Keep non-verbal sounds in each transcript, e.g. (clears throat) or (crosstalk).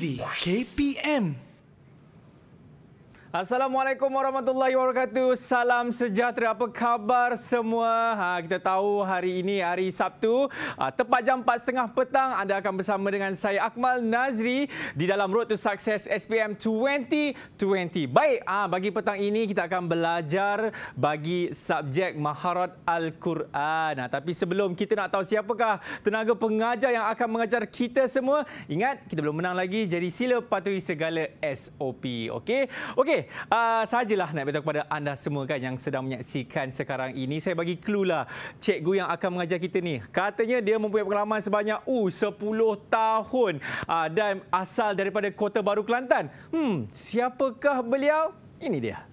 KPM。Assalamualaikum warahmatullahi wabarakatuh. Salam sejahtera. Apa khabar semua? Ha, kita tahu hari ini hari Sabtu. Ha, tepat jam 4.30 petang anda akan bersama dengan saya Akmal Nazri di dalam Road to Success SPM 2020. Baik, ha, bagi petang ini kita akan belajar bagi subjek Maharat Al-Quran. Ha, tapi sebelum kita nak tahu siapakah tenaga pengajar yang akan mengajar kita semua, ingat kita belum menang lagi. Jadi sila patuhi segala SOP. Okey? Okey. Okey, uh, sajalah nak beritahu kepada anda semua kan yang sedang menyaksikan sekarang ini. Saya bagi clue lah cikgu yang akan mengajar kita ni. Katanya dia mempunyai pengalaman sebanyak uh, 10 tahun uh, dan asal daripada Kota Baru Kelantan. Hmm, siapakah beliau? Ini dia.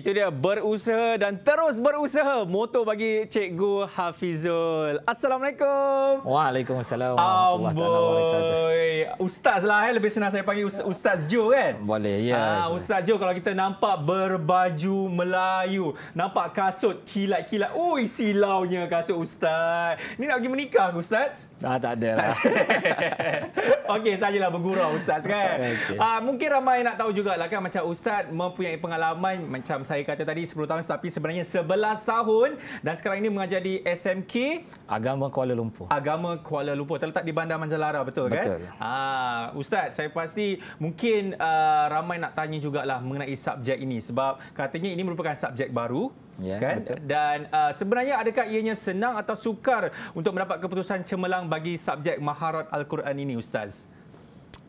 itu dia berusaha dan terus berusaha motor bagi cikgu Hafizul. Assalamualaikum. Waalaikumsalam. Amboi. Ustaz lah eh. lebih senang saya panggil Ustaz Jo kan? Boleh. Ya. Yes. Ha, Ustaz Jo kalau kita nampak berbaju Melayu, nampak kasut kilat-kilat. Ui silaunya kasut Ustaz. Ini nak pergi menikah ke Ustaz? Ah, tak ada lah. (laughs) Okey, sajalah bergurau Ustaz kan? Okay. Ha, ah, mungkin ramai nak tahu jugalah kan macam Ustaz mempunyai pengalaman macam saya kata tadi 10 tahun tapi sebenarnya 11 tahun dan sekarang ini mengajar di SMK Agama Kuala Lumpur. Agama Kuala Lumpur terletak di Bandar Manjalara betul, betul. kan? Ya. Betul. Ah, ustaz, saya pasti mungkin uh, ramai nak tanya jugalah mengenai subjek ini sebab katanya ini merupakan subjek baru. Ya, kan? Dan uh, sebenarnya adakah ianya senang atau sukar untuk mendapat keputusan cemerlang bagi subjek maharat Al-Quran ini ustaz?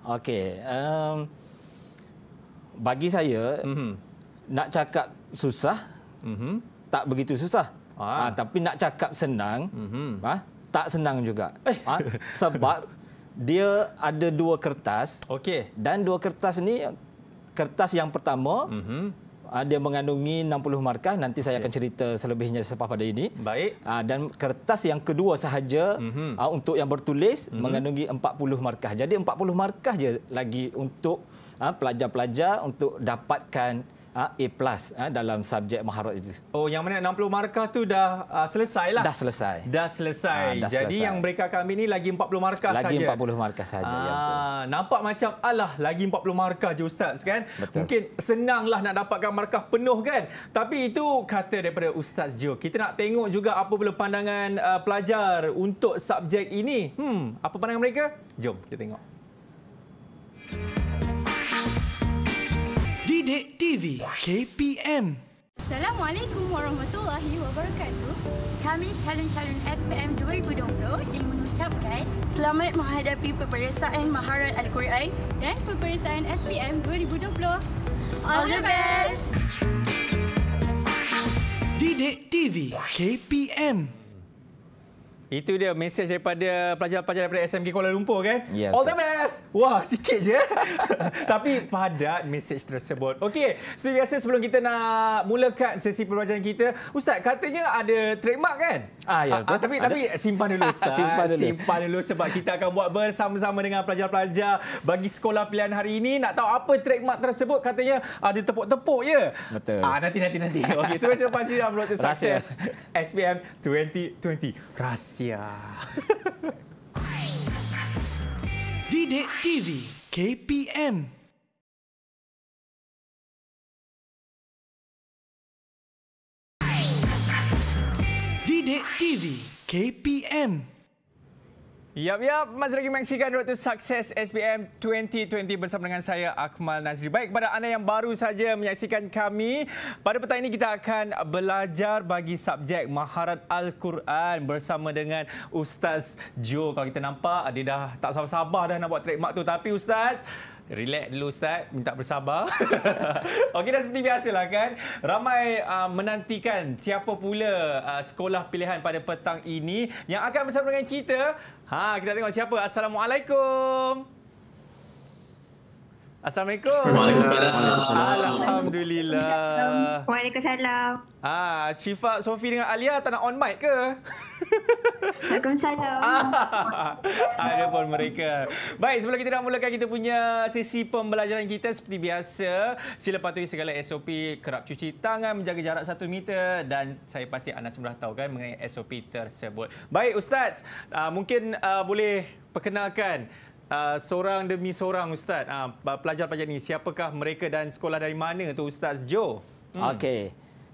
Okey, um, bagi saya, mm-hmm nak cakap susah mm-hmm. tak begitu susah ah. ha, tapi nak cakap senang mm-hmm. ha, tak senang juga ha, sebab dia ada dua kertas okay. dan dua kertas ni kertas yang pertama mm-hmm. Dia mengandungi 60 markah. Nanti okay. saya akan cerita selebihnya selepas pada ini. Baik. Dan kertas yang kedua sahaja mm-hmm. untuk yang bertulis mm-hmm. mengandungi 40 markah. Jadi 40 markah je lagi untuk pelajar-pelajar untuk dapatkan A plus eh, dalam subjek maharat itu. Oh, yang mana 60 markah tu dah uh, ah, selesai lah. Dah selesai. Dah selesai. Ha, dah Jadi selesai. yang mereka kami ni lagi 40 markah saja. Lagi sahaja. 40 markah saja. Ah, nampak macam Allah lagi 40 markah je Ustaz kan. Betul. Mungkin senanglah nak dapatkan markah penuh kan. Tapi itu kata daripada Ustaz Jo. Kita nak tengok juga apa pula pandangan uh, pelajar untuk subjek ini. Hmm, apa pandangan mereka? Jom kita tengok. Sidik TV KPM Assalamualaikum warahmatullahi wabarakatuh Kami calon-calon SPM 2020 ingin mengucapkan Selamat menghadapi peperiksaan Maharat Al-Quran dan peperiksaan SPM 2020 All, the best! Didik TV KPM itu dia mesej daripada pelajar-pelajar daripada SMK Kuala Lumpur kan? Ya, All the best! Wah, sikit je. (laughs) Tapi padat mesej tersebut. Okey, seperti biasa sebelum kita nak mulakan sesi pembelajaran kita, Ustaz katanya ada trademark kan? Ah, ya, Ah, ah tapi, tapi simpan dulu (laughs) Ustaz. simpan, dulu. simpan dulu sebab kita akan buat bersama-sama dengan pelajar-pelajar bagi sekolah pilihan hari ini. Nak tahu apa trademark tersebut? Katanya ada tepuk-tepuk, ya? Betul. Ah, nanti, nanti, nanti. Okey, sebab-sebab pasti dah berlaku sukses. SPM 2020. Rahsia. Malaysia. (laughs) Didik TV KPM Dede TV KPM Ya, ya, Masih lagi menyaksikan Road to Success SPM 2020 bersama dengan saya, Akmal Nazri. Baik, kepada anda yang baru saja menyaksikan kami, pada petang ini kita akan belajar bagi subjek Maharat Al-Quran bersama dengan Ustaz Joe. Kalau kita nampak, dia dah tak sabar-sabar dah nak buat trademark tu. Tapi Ustaz, Relax dulu Ustaz, minta bersabar. (laughs) Okey dah seperti biasa lah kan. Ramai uh, menantikan siapa pula uh, sekolah pilihan pada petang ini yang akan bersama dengan kita. Ha, kita tengok siapa. Assalamualaikum. Assalamualaikum. Waalaikumsalam. Alhamdulillah. Waalaikumsalam. Ah, ha, Chifa, Sofi dengan Alia tak nak on mic ke? Waalaikumsalam. Ah, (laughs) ada pun mereka. Baik, sebelum kita nak mulakan kita punya sesi pembelajaran kita seperti biasa, sila patuhi segala SOP, kerap cuci tangan, menjaga jarak 1 meter dan saya pasti anda semua tahu kan mengenai SOP tersebut. Baik, Ustaz, uh, mungkin uh, boleh perkenalkan Ah, seorang demi seorang ustaz uh, pelajar-pelajar ini siapakah mereka dan sekolah dari mana tu ustaz Jo? hmm. okey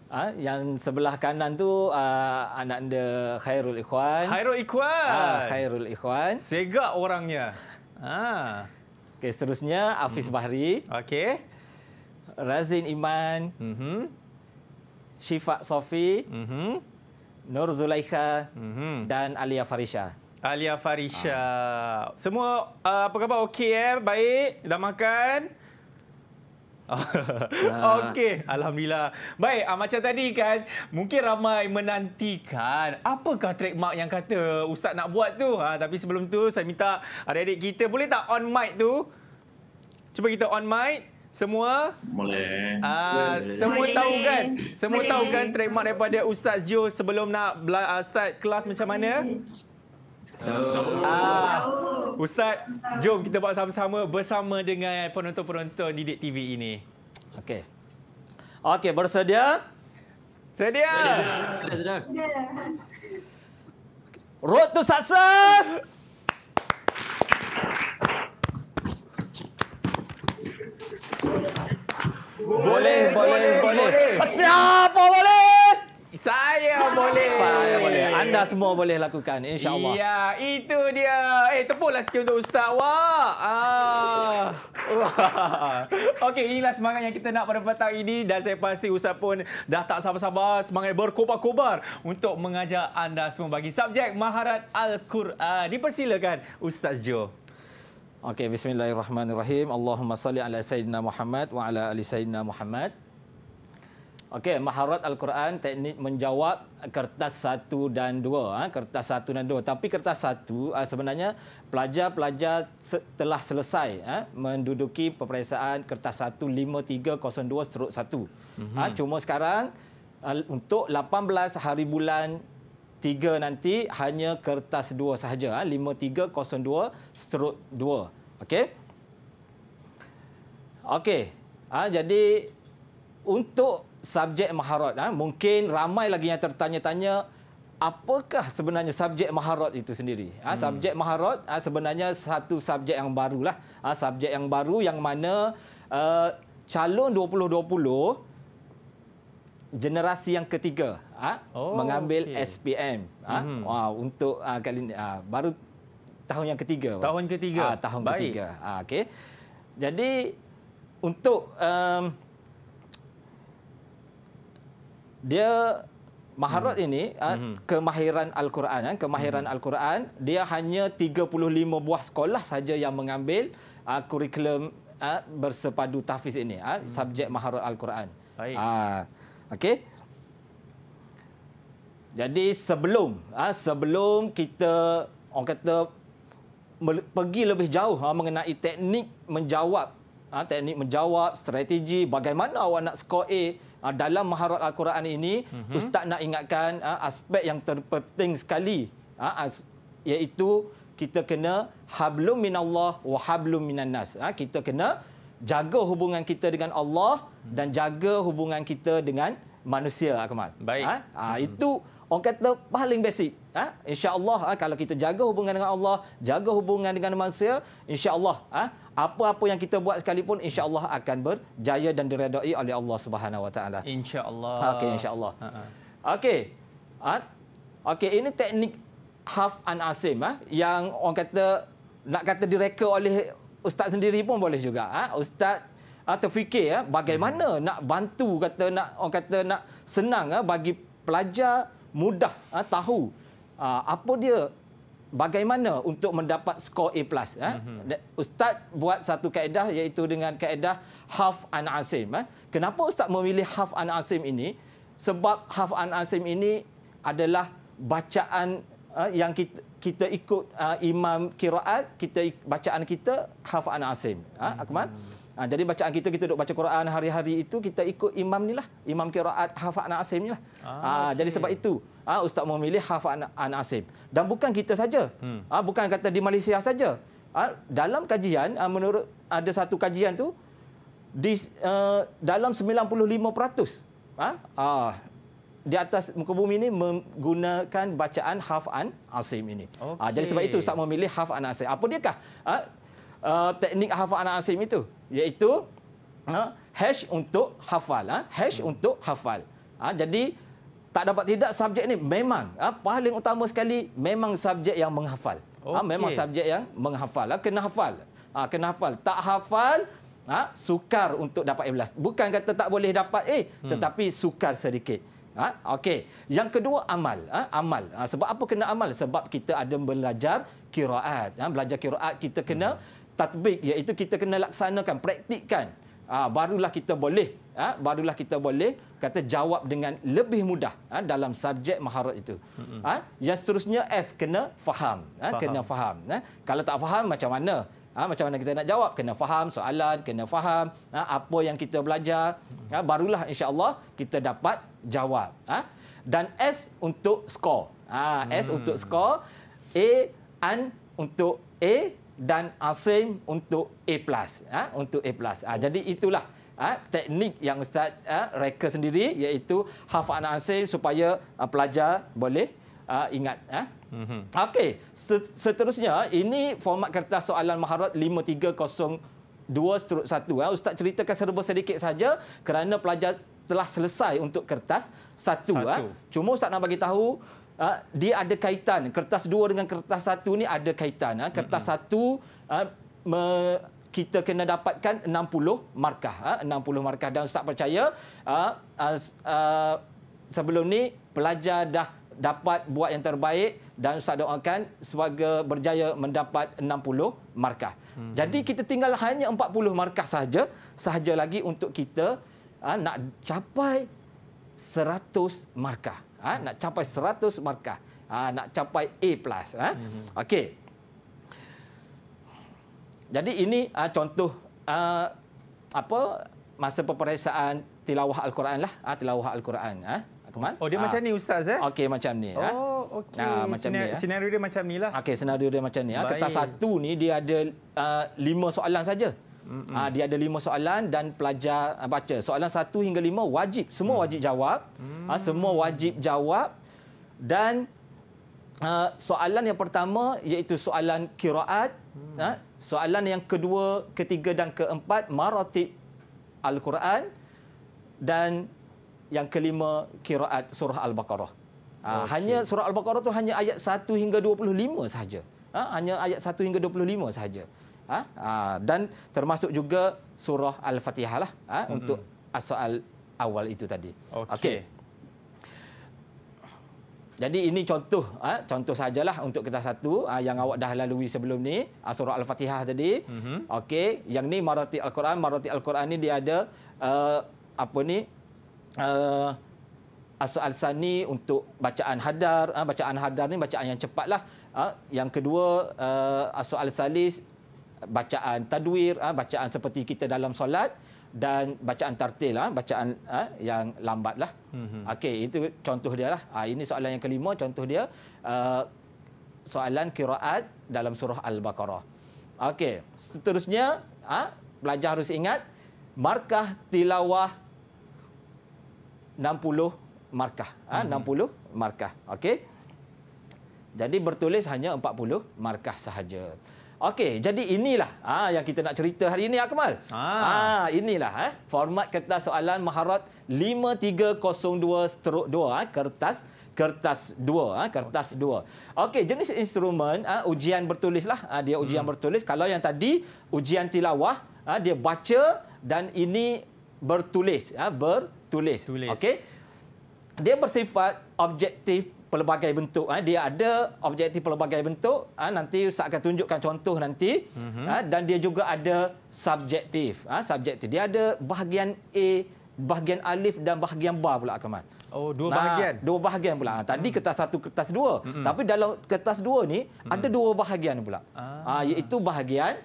Ha, yang sebelah kanan tu uh, anak anda Khairul Ikhwan. Khairul Ikhwan. Ha, Khairul Ikhwan. Sega orangnya. Ha. Okay, seterusnya Afis hmm. Bahri. Okey. Razin Iman. Mhm. Syifa Sofi. Mhm. Nur Zulaikha. Hmm. Dan Alia Farisha. Alia Farisha. Ah. Semua uh, apa khabar? Okey eh? Baik? Dah makan? (laughs) Okey, alhamdulillah. Baik, ah, macam tadi kan, mungkin ramai menantikan apakah trademark yang kata ustaz nak buat tu. Ha, tapi sebelum tu saya minta adik-adik kita boleh tak on mic tu? Cuba kita on mic semua. Boleh. Ah, boleh. semua boleh. tahu kan? Semua boleh. tahu kan trademark daripada Ustaz Jo sebelum nak ah, start kelas macam mana? Boleh. Ah. Ustaz, jom kita buat sama-sama bersama dengan penonton-penonton Didik TV ini. Okey. Okey, bersedia? Sedia. Sedia. Road to success. boleh. boleh. boleh. Siapa boleh? Saya boleh. Saya boleh. Anda semua boleh lakukan insya-Allah. Ya, itu dia. Eh, tepuklah sikit untuk ustaz. Wah. Ah. (laughs) Okey, inilah semangat yang kita nak pada petang ini dan saya pasti ustaz pun dah tak sabar-sabar semangat berkobar-kobar untuk mengajar anda semua bagi subjek maharat al-Quran. Dipersilakan Ustaz Jo. Okey, bismillahirrahmanirrahim. Allahumma salli ala sayyidina Muhammad wa ala ali sayyidina Muhammad. Okey, maharat Al-Quran, teknik menjawab kertas satu dan dua. Ha, kertas satu dan dua. Tapi kertas satu ha, sebenarnya pelajar-pelajar telah selesai ha, menduduki peperiksaan kertas satu 5302 stroke satu. Mm-hmm. Cuma sekarang untuk 18 hari bulan tiga nanti hanya kertas dua sahaja. 5302 stroke dua. Okey? Okey. Ah, jadi untuk subjek maharat, ha, mungkin ramai lagi yang tertanya-tanya apakah sebenarnya subjek maharat itu sendiri. Ha, hmm. subjek hmm. maharat ha, sebenarnya satu subjek yang barulah. Ha, subjek yang baru yang mana uh, calon 2020 generasi yang ketiga ha, oh, mengambil okay. SPM mm-hmm. ha, hmm. untuk uh, kali ini, uh, ha, baru tahun yang ketiga tahun ketiga ha, tahun Baik. ketiga ha, okey jadi untuk um, dia maharot hmm. ini ah, hmm. kemahiran al-Quran kan kemahiran hmm. al-Quran dia hanya 35 buah sekolah saja yang mengambil uh, kurikulum uh, bersepadu tahfiz ini uh, hmm. subjek maharot al-Quran. Baik. okey. Jadi sebelum uh, sebelum kita orang kata pergi lebih jauh uh, mengenai teknik menjawab uh, teknik menjawab strategi bagaimana awak nak skor A uh, dalam maharat al-Quran ini mm-hmm. ustaz nak ingatkan uh, aspek yang terpenting sekali uh, iaitu kita kena hablum minallah wa hablum nas uh, kita kena jaga hubungan kita dengan Allah mhm. dan jaga hubungan kita dengan manusia akmal baik uh, uh, mm-hmm. itu orang kata paling basic ha? Allah ha? kalau kita jaga hubungan dengan Allah jaga hubungan dengan manusia insyaallah ha? apa-apa yang kita buat sekalipun Insya Allah akan berjaya dan diredai oleh Allah Subhanahu Wa Taala insyaallah okey insyaallah ha, ha. okey ha? okey ini teknik half an asim ha? yang orang kata nak kata direka oleh ustaz sendiri pun boleh juga ha? ustaz atau ha, fikir ya ha? bagaimana hmm. nak bantu kata nak orang kata nak senang ya bagi pelajar mudah ha, tahu Ah, apa dia bagaimana untuk mendapat skor A+. Eh? Mm-hmm. Ustaz buat satu kaedah iaitu dengan kaedah Half An Asim. Eh? Kenapa Ustaz memilih Half An Asim ini? Sebab Half An Asim ini adalah bacaan eh, yang kita, kita ikut uh, imam kiraat, kita bacaan kita Half An Asim. Eh? Mhm. Akman? mm ah, jadi bacaan kita, kita duduk baca Quran hari-hari itu, kita ikut imam ni lah. Imam kiraat Half An Asim ni lah. Ah, okay. Ah, jadi sebab itu, ah ustaz memilih half an asim dan bukan kita saja hmm. ah bukan kata di Malaysia saja ah dalam kajian ah, menurut ada satu kajian tu di eh, dalam 95% ah ah di atas muka bumi ini menggunakan bacaan half an asim ini okay. ah jadi sebab itu ustaz memilih half an asim apa dia kah ah eh, teknik half an asim itu iaitu ah hash untuk hafal ah hash hmm. untuk hafal ah jadi tak dapat tidak subjek ni memang ha, paling utama sekali memang subjek yang menghafal. Ah, okay. memang subjek yang menghafal. Ha, kena hafal. Ha, kena hafal. Tak hafal ha, sukar untuk dapat A+. Bukan kata tak boleh dapat A eh, hmm. tetapi sukar sedikit. Ha, Okey. Yang kedua amal. Ha, amal. Ha, sebab apa kena amal? Sebab kita ada belajar kiraat. Ha, belajar kiraat kita kena hmm. tatbik iaitu kita kena laksanakan, praktikkan ha, barulah kita boleh ha, barulah kita boleh kata jawab dengan lebih mudah ha, dalam subjek maharat itu. Ha, yang seterusnya F kena faham, ha, faham. kena faham. Ha, kalau tak faham macam mana? Ha, macam mana kita nak jawab? Kena faham soalan, kena faham ha, apa yang kita belajar. Ha, barulah Insyaallah kita dapat jawab. Ha. Dan S untuk score, Ha, S hmm. untuk score, A an untuk A dan Asim untuk A+. Ha? Untuk A+. Ha? Jadi itulah ha? teknik yang Ustaz ha? reka sendiri iaitu hafalan Asim supaya ha, pelajar boleh ha, ingat. Ha? Mm-hmm. Okey, seterusnya ini format kertas soalan maharat 5302-1. Ha? Ustaz ceritakan serba sedikit saja kerana pelajar telah selesai untuk kertas satu. Ha? satu. Ha? Cuma Ustaz nak bagi tahu Ah, dia ada kaitan. Kertas dua dengan kertas satu ni ada kaitan. Ah. Kertas satu ah, kita kena dapatkan 60 markah. 60 markah dan tak percaya sebelum ni pelajar dah dapat buat yang terbaik dan Ustaz doakan semoga berjaya mendapat 60 markah. Jadi kita tinggal hanya 40 markah sahaja, sahaja lagi untuk kita nak capai 100 markah ha, nak capai 100 markah ha, nak capai A+ ha. mm-hmm. okey jadi ini ha, contoh ha, apa masa peperiksaan tilawah al-Quran lah ha, tilawah al-Quran ha. Oh dia ha. macam ni ustaz eh? Okey macam ni. Ha? Oh ha, okey. Ha, macam Sina- ni. Ha. Senario dia macam ni lah. Okey senario dia macam ni. Ha. Kertas satu ni dia ada uh, lima soalan saja. Mm-hmm. dia ada lima soalan dan pelajar ah, baca. Soalan satu hingga lima wajib. Semua mm. wajib jawab. Mm. semua wajib jawab. Dan soalan yang pertama iaitu soalan kiraat. Mm. soalan yang kedua, ketiga dan keempat, maratib Al-Quran. Dan yang kelima, kiraat surah Al-Baqarah. Okay. hanya surah Al-Baqarah tu hanya ayat satu hingga dua 25 sahaja. Uh, hanya ayat satu hingga dua puluh lima sahaja. Ha? ha? dan termasuk juga surah al-fatihah lah ha? hmm untuk soal awal itu tadi okey okay. Jadi ini contoh, ha, contoh sajalah untuk kita satu ha, yang awak dah lalui sebelum ni surah al-fatihah tadi. Mm-hmm. Okey, yang ni marati al-Quran, marati al-Quran ni dia ada uh, apa ni uh, asal sani untuk bacaan hadar, bacaan hadar ni bacaan yang cepatlah. Yang kedua asal salis bacaan tadwir, ah, bacaan seperti kita dalam solat dan bacaan tartil, ah, bacaan ah, yang lambat Mm-hmm. Okey, itu contoh dia lah. Ini soalan yang kelima, contoh dia soalan kiraat dalam surah Al-Baqarah. Okey, seterusnya pelajar harus ingat markah tilawah 60 markah, mm-hmm. 60 markah. Okey. Jadi bertulis hanya 40 markah sahaja. Okey, jadi inilah ha, yang kita nak cerita hari ini, Akmal. Ha. Ha, inilah eh, format kertas soalan maharat 5302-2, eh, kertas kertas 2 eh, kertas 2. Okey jenis instrumen eh, ujian bertulis bertulislah dia ujian hmm. bertulis kalau yang tadi ujian tilawah dia baca dan ini bertulis bertulis okey. Dia bersifat objektif pelbagai bentuk. Eh, dia ada objektif pelbagai bentuk. Eh, nanti saya akan tunjukkan contoh nanti. Mhm. Eh, dan dia juga ada subjektif. subjektif. Dia ada bahagian A, bahagian alif dan bahagian ba pula, Kamal. Oh, dua bahagian? dua bahagian pula. Ah, tadi hmm. kertas satu, kertas dua. Mm -mm. Tapi dalam kertas dua ni hmm. ada dua bahagian pula. Ah. ah. Iaitu bahagian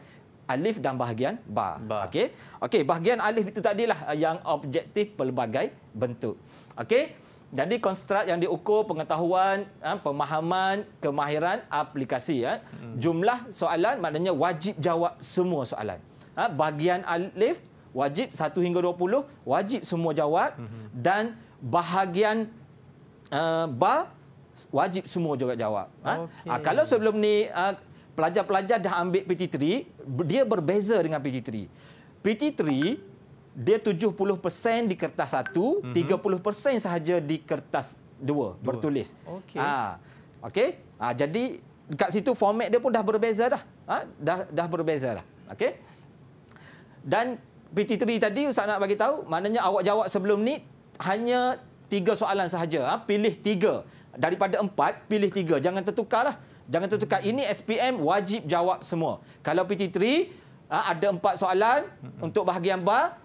alif dan bahagian ba. ba. Okey. Okey, bahagian alif itu tadilah ah, yang objektif pelbagai bentuk. Okey. Jadi konstrukt yang diukur pengetahuan, ha, pemahaman, kemahiran, aplikasi. ya. Hmm. Jumlah soalan maknanya wajib jawab semua soalan. Ha, bahagian alif wajib 1 hingga 20, wajib semua jawab. Hmm. Dan bahagian ha, ba wajib semua juga jawab. Okay. Kalau sebelum ni pelajar-pelajar dah ambil PT3, dia berbeza dengan PT3. PT3 dia 70% di kertas satu, mm-hmm. 30% sahaja di kertas dua, dua. bertulis. Okey. Ha. Okey? Ha, jadi dekat situ format dia pun dah berbeza dah. Ha? Dah dah berbeza dah. Okey? Dan PT2B tadi Ustaz nak bagi tahu, maknanya awak jawab sebelum ni hanya tiga soalan sahaja. Ha? Pilih tiga. Daripada empat, pilih tiga. Jangan tertukarlah. Jangan tertukar. hmm Ini SPM wajib jawab semua. Kalau PT3, ha, ada empat soalan mm-hmm. untuk bahagian bar,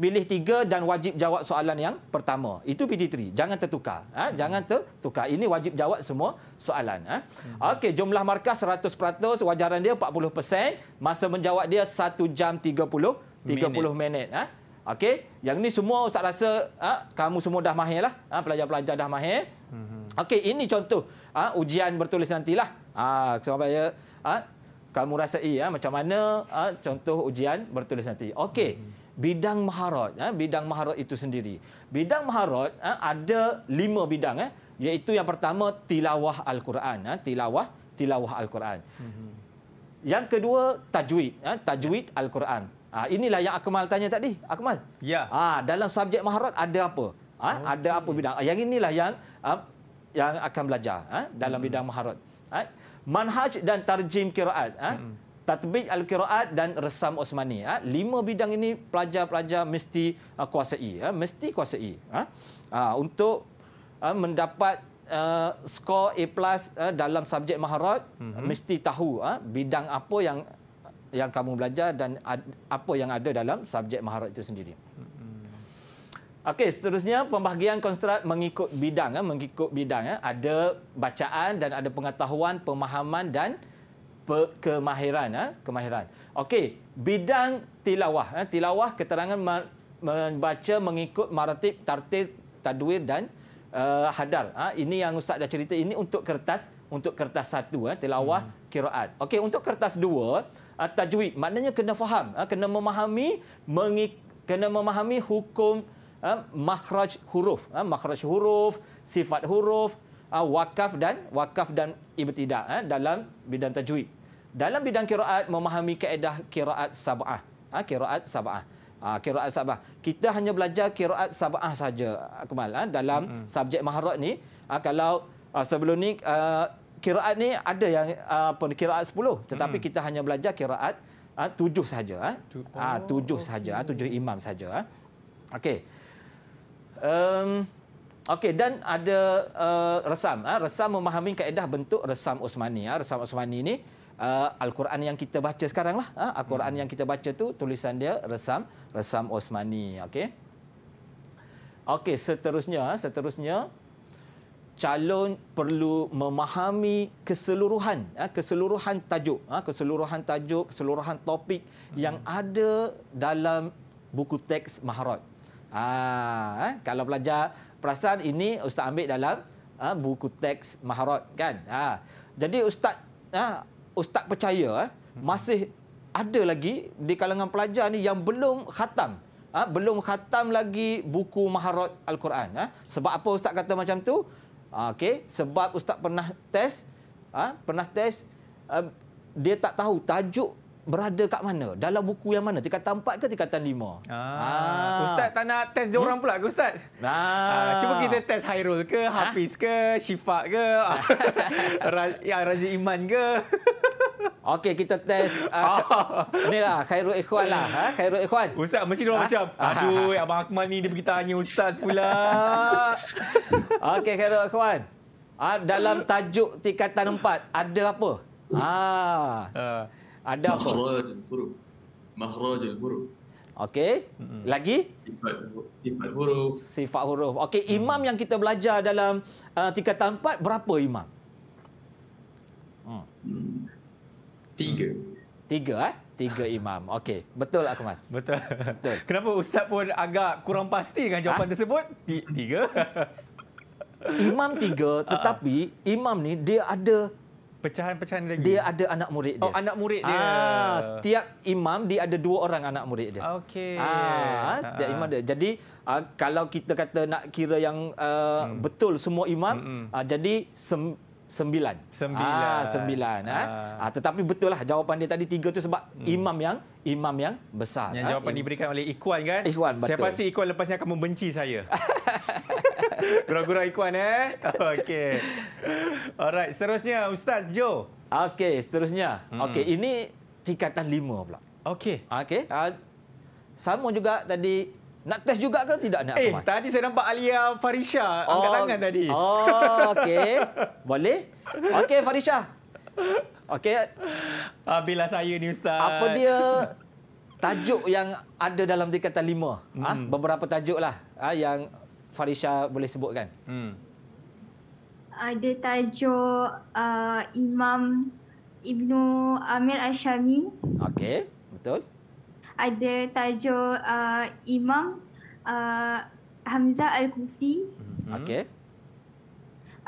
pilih tiga dan wajib jawab soalan yang pertama. Itu PT3. Jangan tertukar. Ha? Jangan tertukar. Ini wajib jawab semua soalan. Ha? Hmm. Okey, jumlah markah 100%, wajaran dia 40%, masa menjawab dia 1 jam 30 30 minit. minit ha? Okey, yang ni semua Ustaz rasa ha, kamu semua dah mahir lah. Ha, pelajar-pelajar dah mahir. Hmm. Okey, ini contoh ha, ujian bertulis nantilah. Ha, supaya ha, kamu rasa iya, ha? macam mana ha? contoh ujian bertulis nanti. Okey. hmm bidang maharat eh, bidang maharat itu sendiri bidang maharat eh, ada lima bidang eh, iaitu yang pertama tilawah al-Quran eh, tilawah tilawah al-Quran mhm. yang kedua tajwid eh, tajwid ya. al-Quran ha, inilah yang Akmal tanya tadi Akmal ya ha, dalam subjek maharat ada apa ha, ah, okay. Oh, ada apa bidang yang inilah yang ha, yang akan belajar ha, dalam hmm. bidang maharat ha, manhaj dan tarjim qiraat ha, hmm tatbik al-qiraat dan resam Osmani. Ha? Lima bidang ini pelajar-pelajar mesti uh, kuasai. Ha? Mesti kuasai. Ha? Uh, untuk uh, mendapat Uh, skor A plus dalam subjek maharat mm-hmm. mesti tahu uh, bidang apa yang yang kamu belajar dan ad, apa yang ada dalam subjek maharat itu sendiri. Mm-hmm. Okey, seterusnya pembahagian konstrukt mengikut bidang uh, mengikut bidang uh, ada bacaan dan ada pengetahuan, pemahaman dan kemahiran eh? kemahiran okey bidang tilawah eh? tilawah keterangan membaca mengikut maratib tartil tadwir dan uh, hadar eh? ini yang ustaz dah cerita ini untuk kertas untuk kertas satu eh? tilawah hmm. qiraat okey untuk kertas dua uh, tajwid maknanya kena faham eh? kena memahami mengik- kena memahami hukum eh? makhraj huruf eh? makhraj huruf sifat huruf uh, wakaf dan wakaf dan ibtidak eh, dalam bidang tajwid. Dalam bidang kiraat memahami kaedah kiraat sabah. Ah, kiraat sabah. Ah, kiraat sabah. Kita hanya belajar kiraat sabah saja, Kemal. Ah, dalam mm-hmm. subjek maharat ni, ah, kalau ah, sebelum ni ah, kiraat ni ada yang ah, pun kiraat sepuluh, tetapi mm. kita hanya belajar kiraat ah, tujuh saja. Ah, ah tujuh oh, saja. Ah, tujuh imam saja. Ah. Okey. Um, Okey dan ada uh, resam uh, resam memahami kaedah bentuk resam Osmani uh, resam Osmani ini uh, eh, al-Quran yang kita baca sekarang lah uh, al-Quran hmm. yang kita baca tu tulisan dia resam resam Osmani okey okey seterusnya seterusnya calon perlu memahami keseluruhan keseluruhan tajuk keseluruhan tajuk keseluruhan topik hmm. yang ada dalam buku teks maharaj ah eh, kalau pelajar perasaan ini ustaz ambil dalam ha, buku teks maharat kan ha jadi ustaz ha, ustaz percaya ha, hmm. masih ada lagi di kalangan pelajar ni yang belum khatam ha, belum khatam lagi buku maharat al-Quran ha. sebab apa ustaz kata macam tu ha, okey sebab ustaz pernah test ha, pernah test ha, dia tak tahu tajuk berada kat mana? Dalam buku yang mana? Tingkatan 4 ke tingkatan 5? Ah. ah. Ustaz tak nak test orang hmm? pula ke Ustaz? Ah. ah. Cuba kita test Hairul ke, Hafiz ah? ke, Syifat ke, (laughs) ya, Razi Iman ke? (laughs) Okey, kita test. Uh, ah. Inilah, oh. Khairul Ikhwan lah. Ha? Khairul Ikhwan. Ustaz, mesti diorang ah? Ha? macam, ha. aduh, Abang Akmal ni dia beritanya Ustaz pula. (laughs) Okey, Khairul Ikhwan. Ah, dalam tajuk tingkatan 4, ada apa? Ah. Uh ada apa? Makhraj huruf Makhraj huruf Okey. Lagi? Sifat huruf. Sifat huruf. Okey, imam hmm. yang kita belajar dalam uh, tingkatan empat, berapa imam? Hmm. Tiga. Tiga, eh? Tiga imam. Okey. Betul, Akmal? Betul. Betul. (laughs) Kenapa Ustaz pun agak kurang pasti dengan jawapan ha? tersebut? Tiga. imam tiga, tetapi uh-huh. imam ni dia ada Pecahan-pecahan lagi. Dia ada anak murid oh, dia. Oh, anak murid dia. Ah, setiap imam dia ada dua orang anak murid dia. Okey. Ah, setiap ah. imam dia. Jadi ah, kalau kita kata nak kira yang uh, hmm. betul semua imam, hmm, hmm. ah, jadi sem- sembilan. Sembilan. Ah, sembilan. Ah. ah. Ah, tetapi betul lah jawapan dia tadi tiga tu sebab hmm. imam yang imam yang besar. Yang ah, jawapan diberikan oleh Ikhwan kan? Ikhwan, betul. Saya pasti Ikhwan lepas ni akan membenci saya. (laughs) Gura-gura ikuan eh. (laughs) Okey. Alright, seterusnya Ustaz Joe. Okey, seterusnya. Hmm. Okey, ini tingkatan lima pula. Okey. Okey. Uh, sama juga tadi nak test juga ke tidak nak? Eh, tadi saya nampak Alia Farisha oh, angkat tangan tadi. Oh, (laughs) okey. Boleh? Okey, Farisha. Okey. Uh, bila saya ni Ustaz. Apa dia tajuk yang ada dalam tingkatan lima? Ah, hmm. Ha? Beberapa tajuk lah ha? yang Farisha boleh sebutkan? Hmm. Ada tajuk uh, Imam Ibnu Amir Ashami. Okey, betul. Ada tajuk uh, Imam uh, Hamzah Al-Kufi. Hmm. Okey.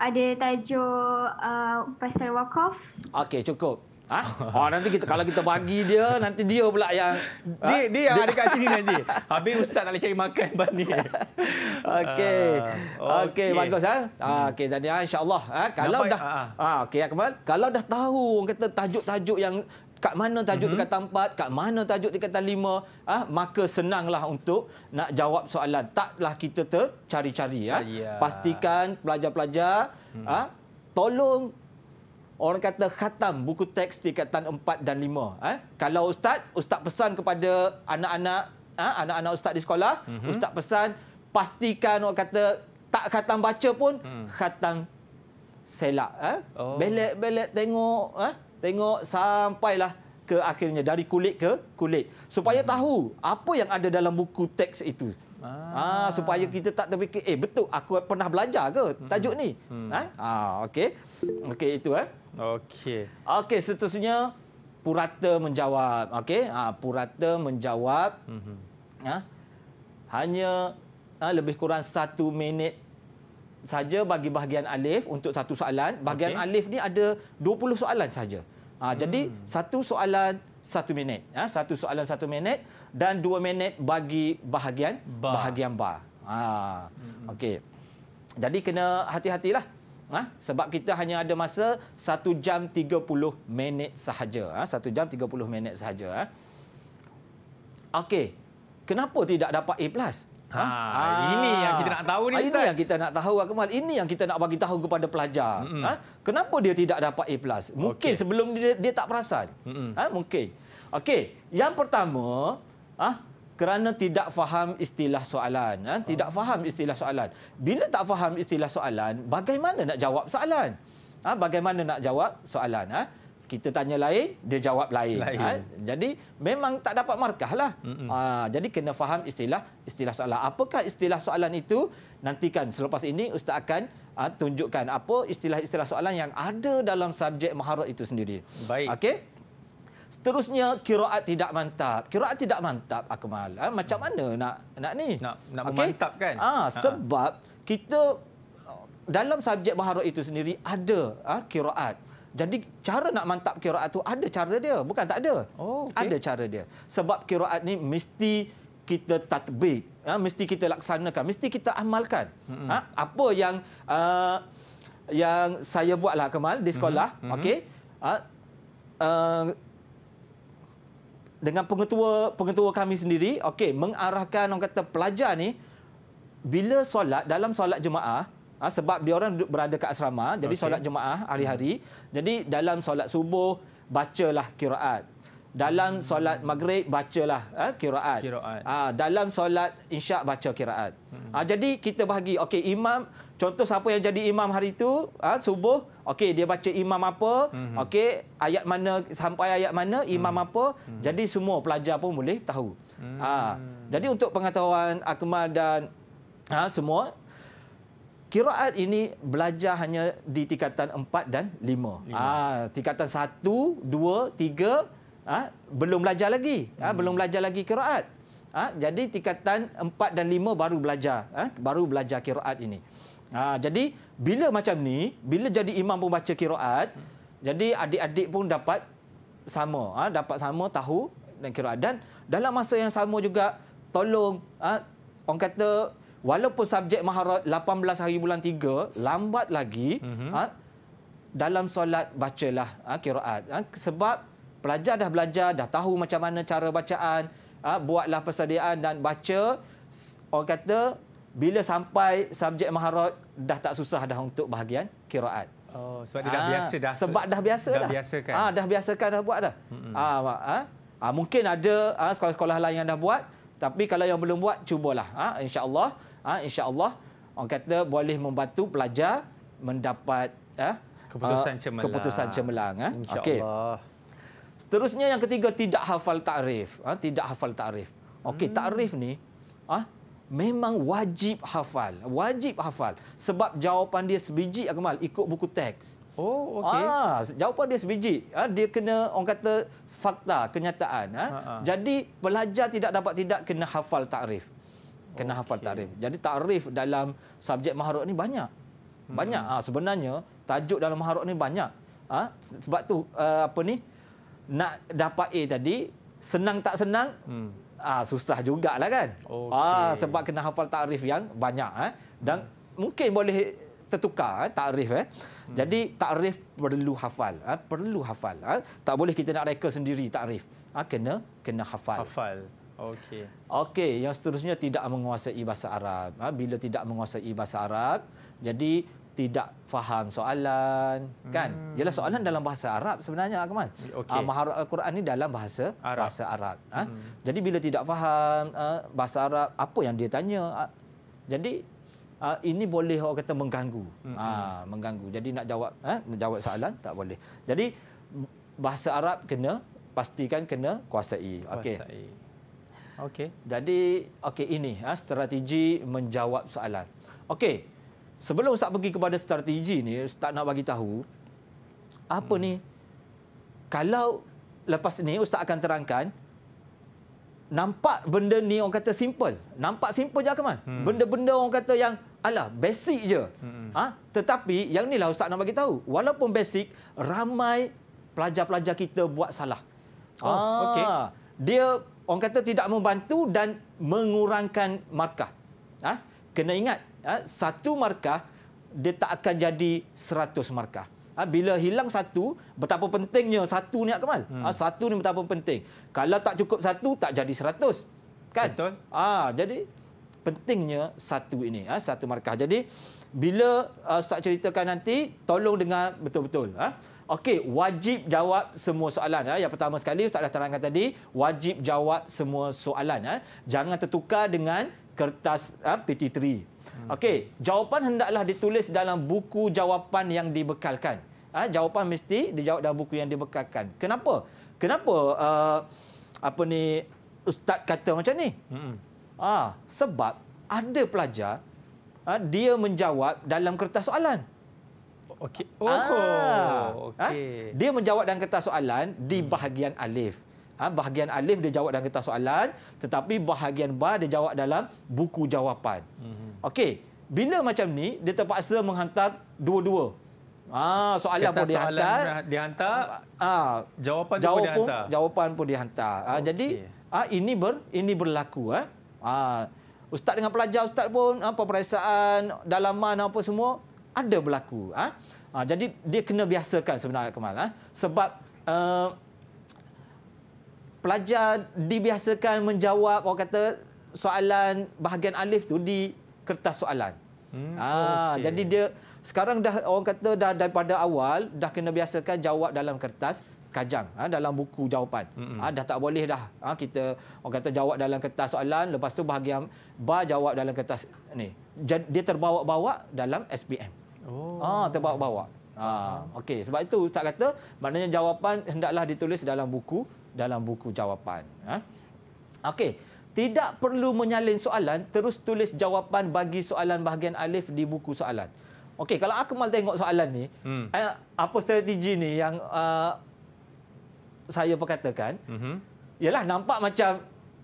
Ada tajuk uh, pasal wakaf. Okey, cukup. Ha? Oh, nanti kita kalau kita bagi dia, nanti dia pula yang... Ha? Dia, ah, dia yang dia. ada kat sini (laughs) nanti. Habis Ustaz nak cari makan (laughs) bahan ni. Okey. Uh, okey, okay, bagus. Ha? Hmm. Okey, Tania. Ha, InsyaAllah. Ha? Kalau Nampak, dah... Uh, uh. Okey, Akmal. Ya, kalau dah tahu, orang kata tajuk-tajuk yang kat mana tajuk mm-hmm. dekat empat, kat mana tajuk dekat lima, ah ha? maka senanglah untuk nak jawab soalan. Taklah kita tercari-cari ya. Pastikan pelajar-pelajar mm-hmm. ha? tolong orang kata khatam buku teks tingkat tan 4 dan 5 eh ha? kalau ustaz ustaz pesan kepada anak-anak eh? anak-anak ustaz di sekolah mm-hmm. ustaz pesan pastikan orang kata tak khatam baca pun mm. khatam selak eh oh. belek-belek tengok eh tengok sampailah ke akhirnya dari kulit ke kulit supaya mm tahu apa yang ada dalam buku teks itu Ah. ah supaya kita tak terfikir eh betul aku pernah belajar ke tajuk hmm. ni. Hmm. Ah okey. Okey itu eh. Okey. Okey, seterusnya Purata menjawab. Okey, ha, Purata menjawab. Mm-hmm. Ha, hanya ha, lebih kurang satu minit saja bagi bahagian alif untuk satu soalan. Bahagian okay. alif ni ada 20 soalan saja. Ha, mm. jadi hmm. satu soalan satu minit. Ha, satu soalan satu minit dan dua minit bagi bahagian bar. bahagian bar. Ha, hmm okey. Jadi kena hati-hatilah. Ha? Sebab kita hanya ada masa 1 jam 30 minit sahaja. Ha? 1 jam 30 minit sahaja. Ha? Okey. Kenapa tidak dapat A+. Ha? Ha, ha. Ini ah. yang kita nak tahu. Ni, ha, ini yang kita nak tahu, Akmal. Ini yang kita nak bagi tahu kepada pelajar. Mm-hmm. Ha? Kenapa dia tidak dapat A+. Mungkin okay. sebelum dia, dia tak perasan. Mm-hmm. Ha? Mungkin. Okey. Yang pertama... Ha? kerana tidak faham istilah soalan. Ha? Tidak ah. faham istilah soalan. Bila tak faham istilah soalan, bagaimana nak jawab soalan? Ha? Bagaimana nak jawab soalan? Ha? Kita tanya lain, dia jawab lain. Ha? lain. Ha? Jadi memang tak dapat markah lah. Ha, jadi kena faham istilah istilah soalan. Apakah istilah soalan itu? Nantikan selepas ini Ustaz akan ha, tunjukkan apa istilah-istilah soalan yang ada dalam subjek maharat itu sendiri. Baik. okay seterusnya kiraat tidak mantap. Kiraat tidak mantap akmal. Ha, macam hmm. mana nak nak ni? Nak nak okay? mantap kan? Ah, ha, ha, sebab kita dalam subjek baharat itu sendiri ada ha, ah, kiraat. Jadi cara nak mantap kiraat tu ada cara dia, bukan tak ada. Oh, okay. Ada cara dia. Sebab kiraat ni mesti kita tatbik, ha, mesti kita laksanakan, mesti kita amalkan. Hmm. Ha, apa yang uh, yang saya buatlah Kemal di sekolah, mm-hmm. okey. Ha, dengan pengetua pengetua kami sendiri okey mengarahkan orang kata pelajar ni bila solat dalam solat jemaah ah, sebab dia orang berada ke asrama jadi okay. solat jemaah hari-hari hmm. jadi dalam solat subuh bacalah qiraat dalam hmm. solat maghrib bacalah ha, qiraat ha, dalam solat insya baca qiraat hmm. jadi kita bagi okey imam Contoh siapa yang jadi imam hari itu, ha, subuh, okey dia baca imam apa, mm -hmm. okey ayat mana sampai ayat mana, mhm. imam mm -hmm. apa. Mm -hmm. Jadi semua pelajar pun boleh tahu. Mm -hmm. ha, jadi untuk pengetahuan akmal dan ha, semua, kiraat ini belajar hanya di tingkatan 4 dan 5. Ha, tingkatan 1, 2, 3, ha, belum belajar lagi. Ha, mm. Belum belajar lagi kiraat. Ha, jadi tingkatan 4 dan 5 baru belajar. Ha, baru belajar kiraat ini. Ha, jadi bila macam ni, bila jadi imam pun baca kiraat, hmm. jadi adik-adik pun dapat sama, ha, dapat sama tahu dan kiraat. Dan dalam masa yang sama juga, tolong ha, orang kata walaupun subjek maharat 18 hari bulan 3, lambat lagi hmm. ha, dalam solat bacalah ha, kiraat. Ha, sebab pelajar dah belajar, dah tahu macam mana cara bacaan, ha, buatlah persediaan dan baca. Orang kata bila sampai subjek maharat dah tak susah dah untuk bahagian qiraat oh sebab dia dah ha, biasa dah sebab dah biasa dah, dah. biasakan ah ha, dah biasakan dah buat dah mm -hmm. ha, ha? ha, mungkin ada sekolah-sekolah lain yang dah buat tapi kalau yang belum buat cubalah ah ha, insyaallah ah ha, insyaallah orang kata boleh membantu pelajar mendapat ah keputusan cemerlang keputusan cemerlang ah okey seterusnya yang ketiga tidak hafal takrif ha, tidak hafal takrif okey hmm. takrif ni ah memang wajib hafal. Wajib hafal. Sebab jawapan dia sebiji, Akmal, ikut buku teks. Oh, okey. Ah, jawapan dia sebiji. Ah, dia kena, orang kata, fakta, kenyataan. Ah. Ha, ha. Jadi, pelajar tidak dapat tidak kena hafal takrif. Kena okay. hafal takrif. Jadi, takrif dalam subjek maharuk ini banyak. Banyak. Hmm. Ah, sebenarnya, tajuk dalam maharuk ini banyak. Ah, sebab tu, uh, apa ni, nak dapat A tadi, senang tak senang, hmm ah ha, susah jugalah kan. Okay. Ah ha, sebab kena hafal takrif yang banyak eh dan hmm. mungkin boleh tertukar eh takrif eh. Hmm. Jadi takrif perlu hafal eh perlu hafal eh tak boleh kita nak reka sendiri takrif. ha, kena kena hafal. Hafal. Okey. Okey, yang seterusnya tidak menguasai bahasa Arab. Ha, bila tidak menguasai bahasa Arab, jadi tidak faham soalan kan hmm. ialah soalan dalam bahasa Arab sebenarnya Akmal okay. uh, ah, maharat al-Quran ni dalam bahasa Arab. bahasa Arab ha? hmm. uh. jadi bila tidak faham uh, bahasa Arab apa yang dia tanya uh, jadi uh, ini boleh orang kata mengganggu hmm. uh, mengganggu jadi nak jawab uh, nak jawab soalan tak boleh jadi bahasa Arab kena pastikan kena kuasai okey okey jadi okey ini uh, strategi menjawab soalan okey Sebelum Ustaz pergi kepada strategi ni, Ustaz nak bagi tahu apa hmm. ni? Kalau lepas ni Ustaz akan terangkan nampak benda ni orang kata simple. Nampak simple je kan? Hmm. Benda-benda orang kata yang alah basic je. Hmm. Ha? Tetapi yang ni lah Ustaz nak bagi tahu. Walaupun basic, ramai pelajar-pelajar kita buat salah. Oh, ah, ha. okay. Dia orang kata tidak membantu dan mengurangkan markah. Ha? Kena ingat, Ah, satu markah dia tak akan jadi 100 markah. Ah, bila hilang satu, betapa pentingnya satu ni Akmal. Hmm. Ah, satu ni betapa penting. Kalau tak cukup satu, tak jadi 100. Kan? Betul. Ah, jadi pentingnya satu ini, satu markah. Jadi bila Ustaz ceritakan nanti, tolong dengar betul-betul. Okey, wajib jawab semua soalan. Ya, yang pertama sekali Ustaz dah terangkan tadi, wajib jawab semua soalan. Jangan tertukar dengan kertas PT3. Hmm. Okey, jawapan hendaklah ditulis dalam buku jawapan yang dibekalkan. ha, jawapan mesti dijawab dalam buku yang dibekalkan. Kenapa? Kenapa uh, apa ni ustaz kata macam ni? Hmm. Ah, ha, sebab ada pelajar ha, dia menjawab dalam kertas soalan. Okey. Ah. Oh, ah, okey. Ha, dia menjawab dalam kertas soalan di hmm. bahagian alif. Hmm. Ha, bahagian alif dia jawab dalam kertas soalan, tetapi bahagian ba dia jawab dalam buku jawapan. Mm-hmm. Okey, bila macam ni dia terpaksa menghantar dua-dua. Ah ha, soalan kertas pun dia hantar, dihantar, ha, jawapan jawab juga pun, dihantar. Jawapan pun dihantar. Ha, okay. jadi ha, ini ber ini berlaku Ha. Ha, ustaz dengan pelajar ustaz pun apa ha, perasaan dalaman apa semua ada berlaku Ha. Ha, jadi dia kena biasakan sebenarnya Kemal ha. sebab uh, pelajar dibiasakan menjawab orang kata soalan bahagian alif tu di kertas soalan. Hmm. Ah, okay. jadi dia sekarang dah orang kata dah daripada awal dah kena biasakan jawab dalam kertas kajang ha, dalam buku jawapan. Ha, dah tak boleh dah. Ha, kita orang kata jawab dalam kertas soalan, lepas tu bahagian ba jawab dalam kertas ni. Dia terbawa-bawa dalam SPM. Oh. Ha, terbawa-bawa. Ha, okay. sebab itu tak kata maknanya jawapan hendaklah ditulis dalam buku dalam buku jawapan. Ha? Okey, tidak perlu menyalin soalan, terus tulis jawapan bagi soalan bahagian alif di buku soalan. Okey, kalau Akmal tengok soalan ni, hmm. Eh, apa strategi ni yang uh, saya perkatakan? Mhm. Yalah nampak macam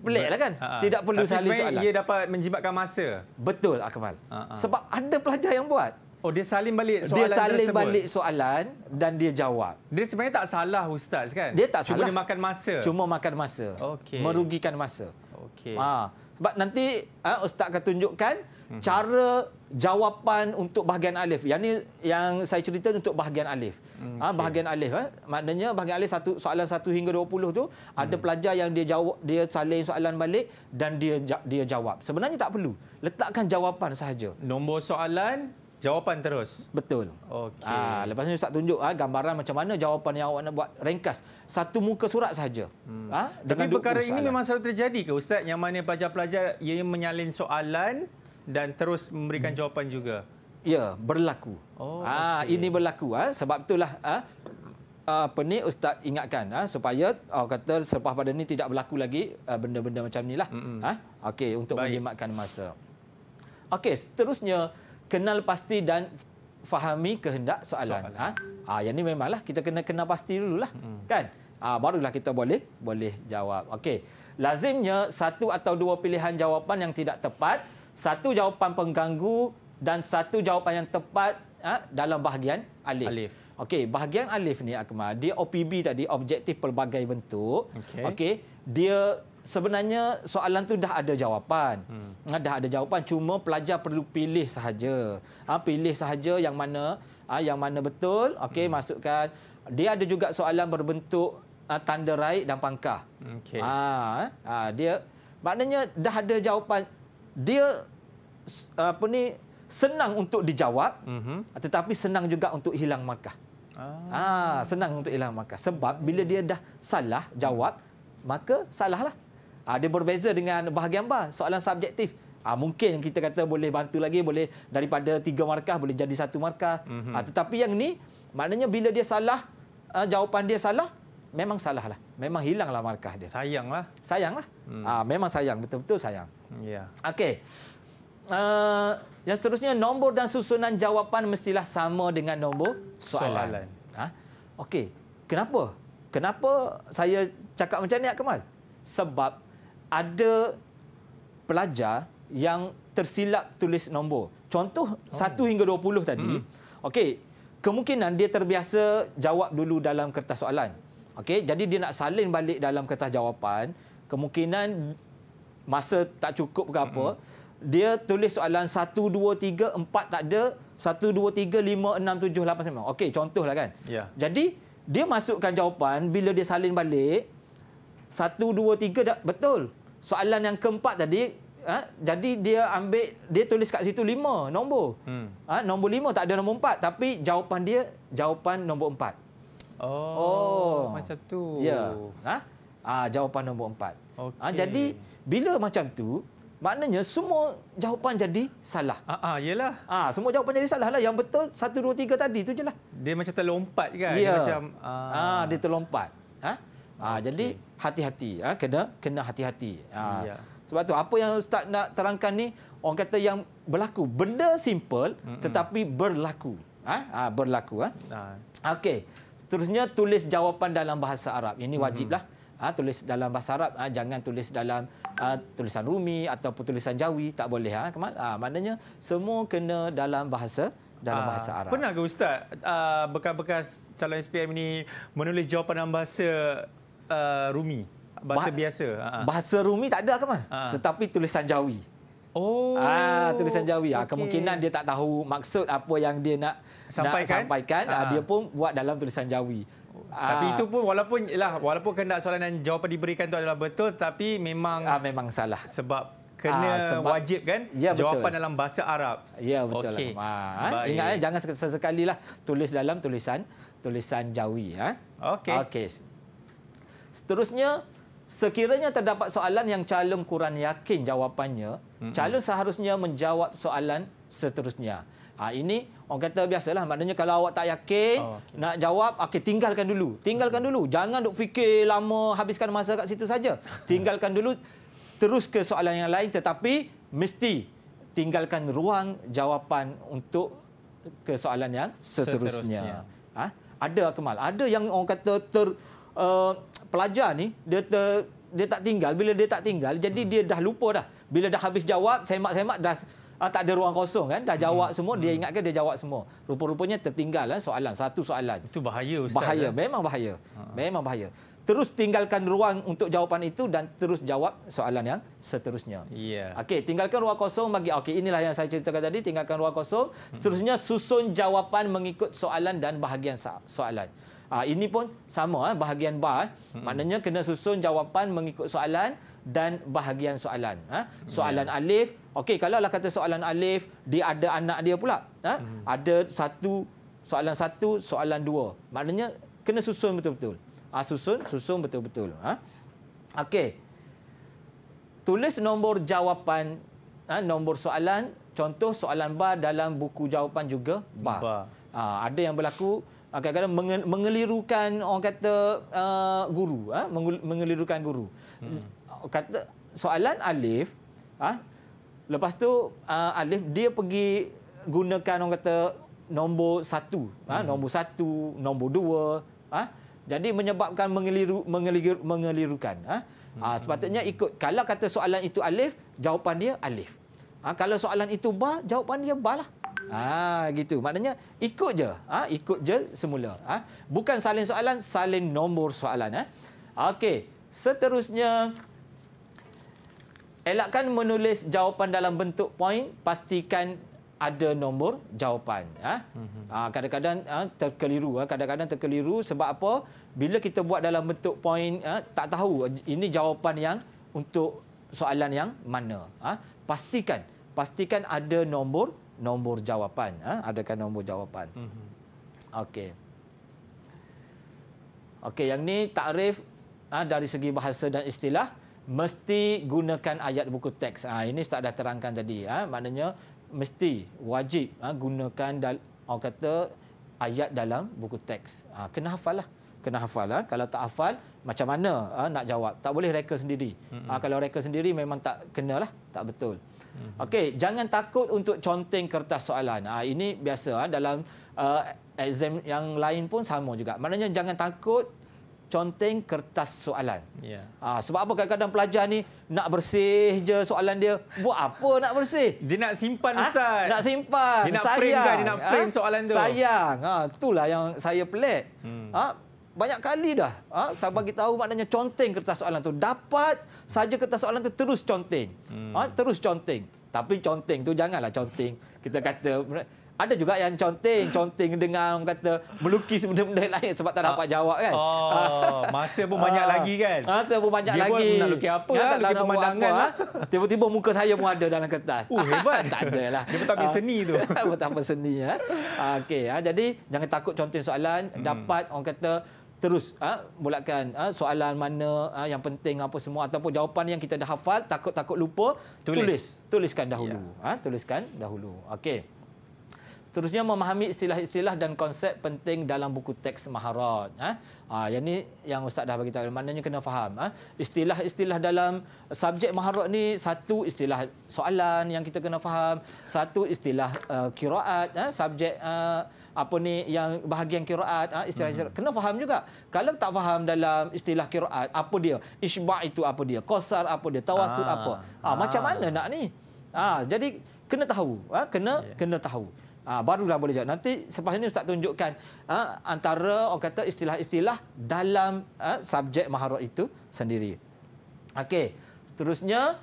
peliklah kan? Ha-ha. Tidak perlu Tapi salin soalan. Ia dapat menjimatkan masa. Betul Akmal. Ha-ha. Sebab ada pelajar yang buat. Oh dia salin balik soalan dia salin tersebut. balik soalan dan dia jawab. Dia sebenarnya tak salah ustaz kan? Dia tak Cuma salah. Cuma makan masa. Cuma makan masa. Okay. Merugikan masa. Okay. Ah, ha. sebab nanti ha, ustaz akan tunjukkan hmm. cara jawapan untuk bahagian alif. Yang ni yang saya cerita untuk bahagian alif. Okay. Ha, bahagian alif ha. Maknanya bahagian alif satu soalan 1 hingga 20 tu hmm. ada mhm. pelajar yang dia jawab dia salin soalan balik dan dia dia jawab. Sebenarnya tak perlu. Letakkan jawapan sahaja. Nombor soalan Jawapan terus. Betul. Okey. Ha, lepas ni Ustaz tunjuk ha, gambaran macam mana jawapan yang awak nak buat ringkas. Satu muka surat saja. Hmm. Ha, dengan Tapi perkara ini memang selalu terjadi ke Ustaz? Yang mana pelajar-pelajar ia menyalin soalan dan terus memberikan hmm. jawapan juga? Ya, berlaku. Oh, ah, ha, okay. Ini berlaku. Ha, sebab itulah ha, apa ni ustaz ingatkan ha, supaya oh, kata selepas pada ni tidak berlaku lagi benda-benda macam inilah mm-hmm. ha hmm. okey untuk menjimatkan masa okey seterusnya kenal pasti dan fahami kehendak soalan. soalan. Ha? Ha, yang ini memanglah kita kena kenal pasti dululah. Hmm. Kan? Ha, barulah kita boleh boleh jawab. Okey. Lazimnya satu atau dua pilihan jawapan yang tidak tepat, satu jawapan pengganggu dan satu jawapan yang tepat ha, dalam bahagian alif. alif. Okey, bahagian alif ni Akmal, dia OPB tadi, objektif pelbagai bentuk. Okey. Okay, dia sebenarnya soalan tu dah ada jawapan. Hmm. Dah ada jawapan cuma pelajar perlu pilih sahaja. Ha, pilih sahaja yang mana ha, yang mana betul. Okey hmm. masukkan dia ada juga soalan berbentuk ha, tanda raik dan pangkah. Okey. Ha, ha, dia maknanya dah ada jawapan dia apa ni senang untuk dijawab hmm. tetapi senang juga untuk hilang markah. Ah. ah senang untuk hilang markah sebab bila dia dah salah jawab maka salahlah. Ha, dia berbeza dengan bahagian bar, soalan subjektif. Ha, mungkin kita kata boleh bantu lagi, boleh daripada tiga markah, boleh jadi satu markah. Mm-hmm. Ha, tetapi yang ni, maknanya bila dia salah, ha, jawapan dia salah, memang salah lah. Memang hilanglah markah dia. Sayanglah. Sayanglah. Mm. Ha, memang sayang, betul-betul sayang. Yeah. Okey. Uh, yang seterusnya, nombor dan susunan jawapan mestilah sama dengan nombor soalan. soalan. Ha? Okey, kenapa? Kenapa saya cakap macam ni, Akmal? Sebab ada pelajar yang tersilap tulis nombor. Contoh oh. 1 hingga 20 tadi. Hmm. Okey, kemungkinan dia terbiasa jawab dulu dalam kertas soalan. Okey, jadi dia nak salin balik dalam kertas jawapan, kemungkinan masa tak cukup ke apa, hmm. dia tulis soalan 1 2 3 4 tak ada, 1 2 3 5 6 7 8 9. Okey, contohlah kan. Yeah. Jadi dia masukkan jawapan bila dia salin balik 1 2 3 betul soalan yang keempat tadi ha, jadi dia ambil dia tulis kat situ lima nombor hmm. ha, nombor lima tak ada nombor empat tapi jawapan dia jawapan nombor empat oh, oh. macam tu ya yeah. ha? ha, jawapan nombor empat okay. ha, jadi bila macam tu maknanya semua jawapan jadi salah. Ah, ah yalah. Ah, ha, semua jawapan jadi salah lah. Yang betul 1 2 3 tadi tu jelah. Dia macam terlompat kan. Ya. Dia macam ah. Ha, dia ah. terlompat. Ha? Ah, ha, okay. jadi hati-hati ya kena kena hati-hati ah. ya. sebab tu apa yang ustaz nak terangkan ni orang kata yang berlaku benda simple Mm-mm. tetapi berlaku ha berlaku ha nah. okey seterusnya tulis jawapan dalam bahasa Arab ini wajiblah mm-hmm. ha tulis dalam bahasa Arab ha? jangan tulis dalam ha? tulisan Rumi atau tulisan Jawi tak boleh ha kemal ha? maknanya semua kena dalam bahasa dalam bahasa Arab. Pernah ke ustaz uh, bekas-bekas calon SPM ini menulis jawapan dalam bahasa uh, Rumi bahasa bah- biasa. Uh-huh. Bahasa Rumi tak ada kan? Uh-huh. Tetapi tulisan Jawi. Oh. Ah tulisan Jawi. Ah, okay. kemungkinan dia tak tahu maksud apa yang dia nak sampaikan. Nak sampaikan. Uh-huh. dia pun buat dalam tulisan Jawi. Tapi ah. itu pun walaupun lah walaupun kena soalan dan jawapan diberikan itu adalah betul tapi memang Aa, memang salah sebab kena Aa, sebab, wajib kan ya, jawapan betul. dalam bahasa Arab. Ya betul. Okay. Lah. Ingat eh, jangan sekali lah tulis dalam tulisan tulisan Jawi ya. Okey. Okey. Seterusnya, sekiranya terdapat soalan yang calon kurang yakin jawapannya, calon seharusnya menjawab soalan seterusnya. Ha, ini orang kata biasalah. Maknanya kalau awak tak yakin, oh, okay. nak jawab, okay, tinggalkan dulu. Tinggalkan dulu. Jangan duk fikir lama, habiskan masa kat situ saja. Tinggalkan dulu, terus ke soalan yang lain. Tetapi mesti tinggalkan ruang jawapan untuk ke soalan yang seterusnya. seterusnya. Ha? Ada, Kemal. Ada yang orang kata ter, uh, pelajar ni dia ter, dia tak tinggal bila dia tak tinggal jadi hmm. dia dah lupa dah bila dah habis jawab semak-semak dah uh, tak ada ruang kosong kan dah hmm. jawab hmm. semua dia hmm. ingatkan dia jawab semua rupa-rupanya tertinggal eh, soalan satu soalan itu bahaya ustaz bahaya kan? memang bahaya ha. memang bahaya terus tinggalkan ruang untuk jawapan itu dan terus jawab soalan yang seterusnya. Yeah. Okey, tinggalkan ruang kosong bagi okey inilah yang saya ceritakan tadi, tinggalkan ruang kosong, hmm. seterusnya susun jawapan mengikut soalan dan bahagian soalan. Yeah. Ha, ini pun sama eh, bahagian bar. Eh. Maknanya kena susun jawapan mengikut soalan dan bahagian soalan. Eh. Soalan yeah. alif. Okey, kalau lah kata soalan alif, dia ada anak dia pula. Eh. Mm. Ada satu, soalan satu, soalan dua. Maknanya kena susun betul-betul. Ha, susun, susun betul-betul. Eh. Okey. Tulis nombor jawapan, eh, nombor soalan. Contoh soalan bar dalam buku jawapan juga bar. bar. Ha, ada yang berlaku... Ah, kadang-kadang mengelirukan orang kata uh, guru ah ha? mengelirukan guru hmm. kata soalan alif ah ha? lepas tu uh, alif dia pergi gunakan orang kata nombor satu, hmm. ha? nombor satu, nombor dua, ah ha? jadi menyebabkan mengeliru mengelir, mengelirukan ah ha? ha, sepatutnya ikut kalau kata soalan itu alif jawapan dia alif ah ha? kalau soalan itu ba jawapan dia ba lah Ah ha, gitu. Maknanya ikut je. Ah ha, ikut je semula. Ah ha. bukan salin soalan, salin nombor soalan Ha. Okey, seterusnya elakkan menulis jawapan dalam bentuk poin, pastikan ada nombor jawapan. Ah ha. kadang-kadang ha, terkeliru ah. kadang-kadang terkeliru sebab apa? Bila kita buat dalam bentuk poin ha, tak tahu ini jawapan yang untuk soalan yang mana. Ah ha. pastikan pastikan ada nombor nombor jawapan. Ha? Adakan nombor jawapan. Mhm. Okey. Okey, yang ni takrif ha, dari segi bahasa dan istilah. Mesti gunakan ayat buku teks. Ha, ini Ustaz dah terangkan tadi. Ha? Maknanya, mesti, wajib ha, gunakan dal- orang kata ayat dalam buku teks. Ha, kena hafal lah. Kena hafal. Ha? Kalau tak hafal, macam mana ha, nak jawab? Tak boleh reka sendiri. Mhm. Ha, kalau reka sendiri, memang tak lah, Tak Betul. Mm-hmm. Okey, jangan takut untuk conteng kertas soalan. Ha, ini biasa ha, dalam uh, exam yang lain pun sama juga. Maknanya jangan takut conteng kertas soalan. Yeah. Ya. Ha, sebab apa kadang-kadang pelajar ni nak bersih je soalan dia. Buat apa nak bersih? Dia nak simpan ha? Ustaz. Nak simpan. Dia nak Sayang. frame kan? Dia nak frame ha? soalan tu. Sayang. Ha, itulah yang saya pelik. Hmm. Ha? banyak kali dah ha, ah, saya bagi tahu maknanya conteng kertas soalan tu dapat saja kertas soalan tu terus conteng ha, hmm. ah, terus conteng tapi conteng tu janganlah conteng kita kata ada juga yang conteng conteng dengan orang kata melukis benda-benda (laughs) lain sebab tak dapat ah. jawab kan oh (laughs) masa pun banyak lagi kan masa pun banyak Dia lagi pun nak lukis apa ya, lah, tak pemandangan lah. Ha? tiba-tiba muka saya pun ada dalam kertas oh hebat (laughs) tak ada lah dia betapa seni tu betapa seni ya ha? okey ha? jadi jangan takut conteng soalan hmm. dapat orang kata terus ha, ah, mulakan ha, ah, soalan mana ha, yang penting apa semua ataupun jawapan yang kita dah hafal takut-takut lupa tulis. tulis tuliskan ya. dahulu ya. ha, tuliskan dahulu okey seterusnya memahami istilah-istilah dan konsep penting dalam buku teks maharat ha, ha yang ni yang ustaz dah bagi tahu maknanya kena faham ha, istilah-istilah dalam subjek maharat ni satu istilah soalan yang kita kena faham satu istilah uh, qiraat ha, subjek uh, apa ni yang bahagian qiraat ah, istilah hmm. kena faham juga kalau tak faham dalam istilah qiraat apa dia isba' itu apa dia qasar apa dia tawassul ah. apa ah, ah macam mana ah. nak ni ah jadi kena tahu ah kena yeah. kena tahu ah barulah boleh jawab nanti selepas ini ustaz tunjukkan ah, antara orang kata istilah-istilah dalam ah, subjek maharat itu sendiri okey seterusnya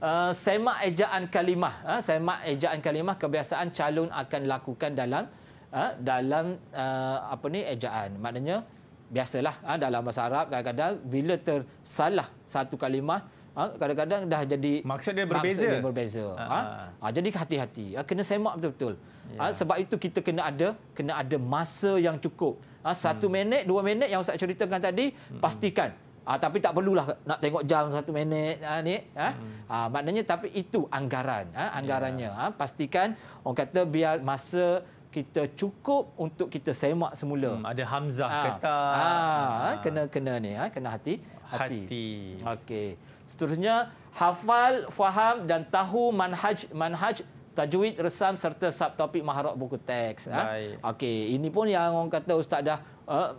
Uh, semak ejaan kalimah ha, semak ejaan kalimah kebiasaan calon akan lakukan dalam uh, dalam uh, apa ni ejaan. Maknanya biasalah uh, dalam bahasa Arab kadang-kadang bila tersalah satu kalimah kadang-kadang dah jadi maksud dia berbeza, maksud dia berbeza. Uh-huh. Ha? ha jadi hati-hati kena semak betul-betul yeah. ha? Ya. sebab itu kita kena ada kena ada masa yang cukup ha? satu hmm. minit dua minit yang ustaz ceritakan tadi hmm. pastikan ha? tapi tak perlulah nak tengok jam satu minit ha? ni ha? Ha? maknanya tapi itu anggaran ha? anggarannya ha? pastikan orang kata biar masa kita cukup untuk kita semak semula. Hmm, ada Hamzah ha. kata. Ha. Ha. Kena kena ni, ha. kena hati. Hati. hati. Okey. Seterusnya hafal, faham dan tahu manhaj manhaj tajwid resam serta subtopik maharok buku teks. Ha. Okey. Ini pun yang orang kata Ustaz dah uh,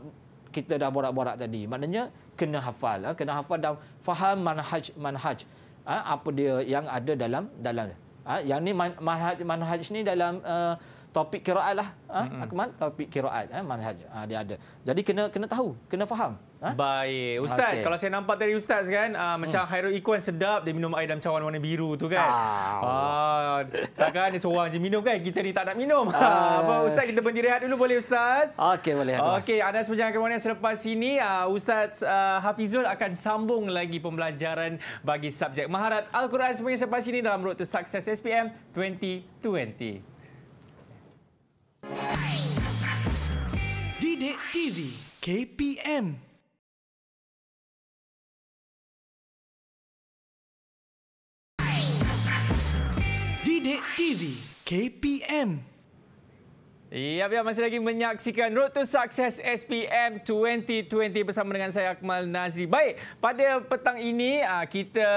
kita dah borak-borak tadi. Maknanya kena hafal, ha. kena hafal dan faham manhaj manhaj. Ha. Apa dia yang ada dalam dalam. Ha. Yang ni manhaj manhaj ni dalam uh, topik kiraat lah. Ha? Mm-hmm. Akmal, topik kiraat. Eh? Ha? Manhaj, ha, dia ada. Jadi kena kena tahu, kena faham. Ha? Baik. Ustaz, okay. kalau saya nampak dari Ustaz kan, uh, macam hmm. Hairul Ikhwan sedap, dia minum air dalam cawan warna biru tu kan. Ah, ah, takkan dia seorang je minum kan? Kita ni tak nak minum. Ah. Ah, apa ah. Ustaz, kita berhenti rehat dulu boleh Ustaz? Okey, boleh. Okey, anda sepanjang kemarin selepas ini, uh, Ustaz uh, Hafizul akan sambung lagi pembelajaran bagi subjek Maharat Al-Quran sepanjang selepas ini dalam Road to Success SPM 2020. Bidik TV KPM Bidik TV KPM Ya, biar masih lagi menyaksikan Road to Success SPM 2020 bersama dengan saya Akmal Nazri. Baik, pada petang ini ah, kita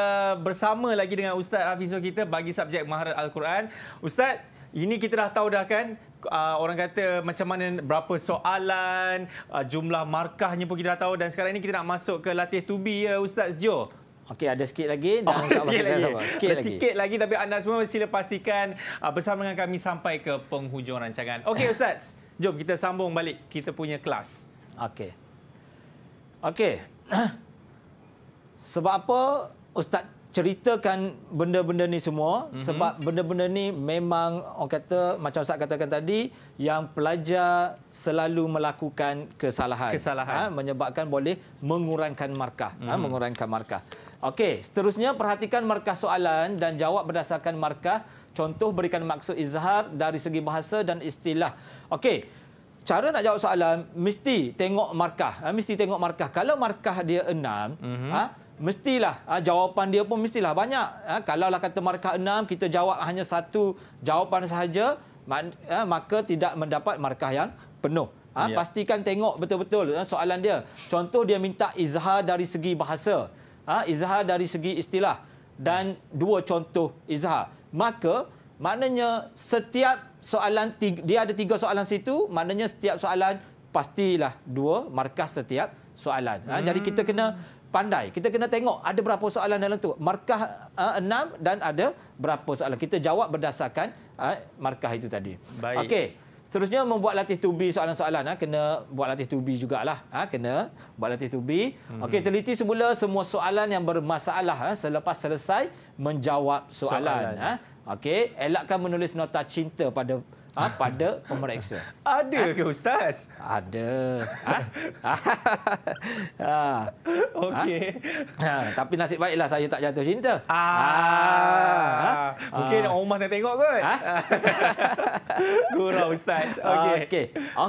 bersama lagi dengan Ustaz Hafizul kita bagi subjek Maharat Al-Quran. Ustaz, ini kita dah tahu dah kan uh, orang kata macam mana berapa soalan, uh, jumlah markahnya pun kita dah tahu dan sekarang ini kita nak masuk ke latih tubi be ya Ustaz Jo. Okey ada sikit lagi dan oh, (laughs) sikit kita lagi. Sama. Sikit lagi. Sikit lagi tapi anda semua sila pastikan uh, bersama dengan kami sampai ke penghujung rancangan. Okey Ustaz, jom kita sambung balik kita punya kelas. Okey. Okey. (clears throat) Sebab apa Ustaz ceritakan benda-benda ni semua mm-hmm. sebab benda-benda ni memang orang kata macam Ustaz katakan tadi yang pelajar selalu melakukan kesalahan kesalahan ha, menyebabkan boleh mengurangkan markah mm-hmm. ha, mhm. mengurangkan markah okey seterusnya perhatikan markah soalan dan jawab berdasarkan markah contoh berikan maksud izhar dari segi bahasa dan istilah okey Cara nak jawab soalan mesti tengok markah, ha, mesti tengok markah. Kalau markah dia enam, mm-hmm mestilah ha, jawapan dia pun mestilah banyak ha, ah, kalau lah kata markah enam kita jawab hanya satu jawapan sahaja ah, maka tidak mendapat markah yang penuh ha, ya. pastikan tengok betul-betul soalan dia contoh dia minta izhar dari segi bahasa ha, izhar dari segi istilah dan dua contoh izhar maka maknanya setiap soalan dia ada tiga soalan situ maknanya setiap soalan pastilah dua markah setiap soalan ha, hmm. jadi kita kena hmm pandai. Kita kena tengok ada berapa soalan dalam tu. Markah ah, enam dan ada berapa soalan. Kita jawab berdasarkan uh, markah itu tadi. Baik. Okey. Seterusnya membuat latih tubi soalan-soalan. Ha. Kena buat latih tubi juga Ha. Kena buat latih tubi. Hmm. Okey, teliti semula semua soalan yang bermasalah ha. selepas selesai menjawab soalan. soalan. Ha. Okey, elakkan menulis nota cinta pada ha, pada pemeriksa. Ada ke ah, ustaz? Ada. Ha. (laughs) ha. Okey. Ha. Ha. Tapi nasib baiklah saya tak jatuh cinta. Ah. Ha. Ha. Mungkin orang rumah tak tengok kot. Ha? (laughs) Gurau ustaz. Okey. Okey.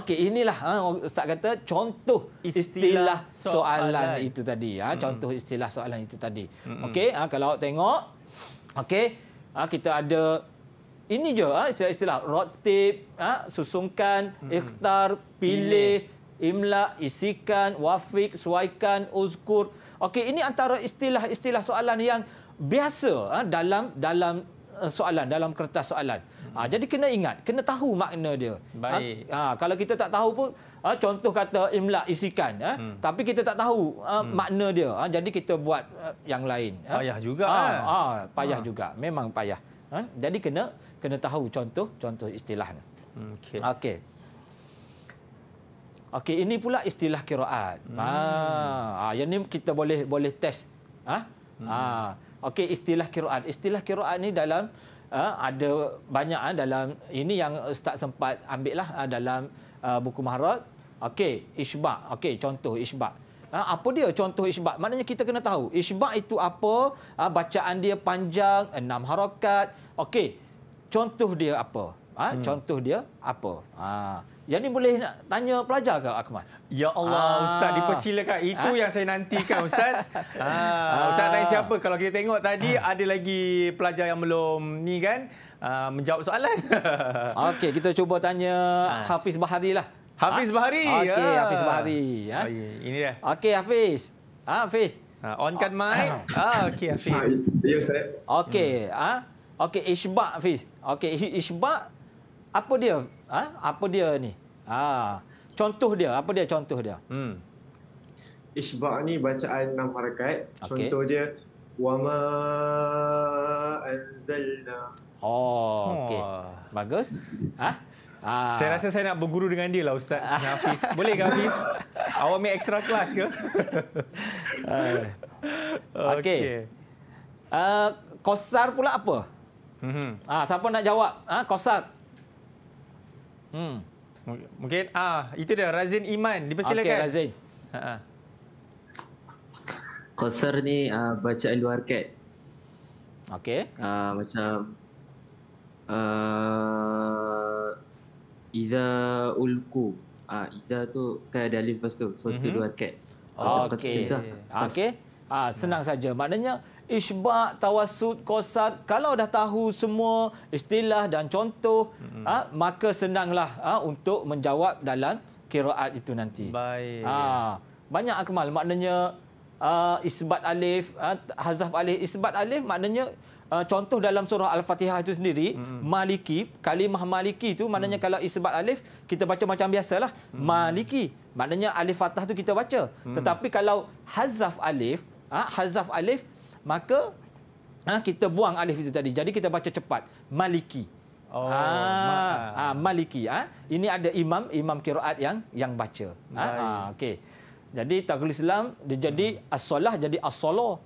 Okay, inilah ha, ustaz kata contoh istilah, istilah soalan, soalan itu tadi. Ha. contoh istilah soalan itu tadi. Hmm. Okey, ha, kalau awak tengok Okey, kita ada ini je ha, istilah-istilah rotib ha, susungkan hmm. ikhtar pilih yeah. imla isikan wafik suaikan uzkur okey ini antara istilah-istilah soalan yang biasa ha, dalam dalam eh, soalan dalam kertas soalan ha, jadi kena ingat kena tahu makna dia baik ha, ha, kalau kita tak tahu pun ha, contoh kata imla isikan ha, hmm. tapi kita tak tahu ha, hmm. makna dia ha, jadi kita buat uh, yang lain ha. payah juga ha, ha. Ha, payah ha. juga memang payah Ha? Jadi kena kena tahu contoh-contoh istilahnya. Okey. Okey. Okey, ini pula istilah kiraat. Hmm. Ha, yang ni kita boleh boleh test. Ha? Hmm. Ha. Okey, istilah kiraat. Istilah kiraat ni dalam uh, ada banyak uh, dalam ini yang ustaz sempat ambil lah uh, dalam uh, buku maharat. Okey, isbak. Okey, contoh isbak. Ha, apa dia contoh isbak? Maknanya kita kena tahu isbak itu apa, ha, bacaan dia panjang, enam harakat. Okey, contoh dia apa? Ha? Hmm. Contoh dia apa? Ha. Yang ni boleh nak tanya pelajar ke Akmal? Ya Allah Aa. Ah. Ustaz dipersilakan Itu Aa. Ha? yang saya nantikan Ustaz Aa. (laughs) Ha. Ah, Ustaz tanya siapa Kalau kita tengok tadi Aa. Ha. Ada lagi pelajar yang belum ni kan Aa, ah, Menjawab soalan (laughs) Okey kita cuba tanya Aa. Hafiz Bahari lah Hafiz Bahari Okey ya. Hafiz Bahari ha? oh, Ini dia Okey Hafiz ha, Hafiz ha, Onkan mic ha, (coughs) Okey Hafiz Ya Ustaz Okey hmm. ha? Okey, isbak Fiz. Okey, isbak apa dia? Ha? Apa dia ni? Ha. Contoh dia, apa dia contoh dia? Hmm. Isbak ni bacaan enam harakat. Contoh okay. dia wama anzalna. Oh, okey. Bagus. Ha? Ah. Saya rasa saya nak berguru dengan dia lah Ustaz (laughs) Hafiz. Boleh ke Hafiz? Awak ambil extra kelas ke? (laughs) okey. Okay. Uh, kosar pula apa? Mm-hmm. Ah, siapa nak jawab? Ah, Kosat. Hmm. mungkin ah, itu dia Razin Iman. Dipersilakan. Okey, Razin. Ha Kosar ni uh, bacaan luar kad. Okey. Uh, macam uh, ulku. Ah, uh, Iza tu kan ada alif lepas tu. So, mm-hmm. tu luar kad. okey. Okey. Ah, senang saja. Maknanya isbak, tawasud, kosat. Kalau dah tahu semua istilah dan contoh, hmm ha, maka senanglah ha, untuk menjawab dalam kiraat itu nanti. Baik. Ha, banyak akmal maknanya uh, isbat alif, uh, hazaf alif, isbat alif maknanya uh, contoh dalam surah Al-Fatihah itu sendiri, hmm maliki, kalimah maliki itu maknanya hmm kalau isbat alif, kita baca macam biasalah, hmm maliki. Maknanya alif fatah tu kita baca. hmm Tetapi kalau hazaf alif, uh, hazaf alif, maka ha, kita buang alif itu tadi. Jadi kita baca cepat. Maliki. Oh, ha, ma ha, Maliki. Ha. Ini ada imam, imam kiraat yang yang baca. Ha, ha, Okey. Jadi takul Islam dia jadi hmm. as-solah jadi as-solo.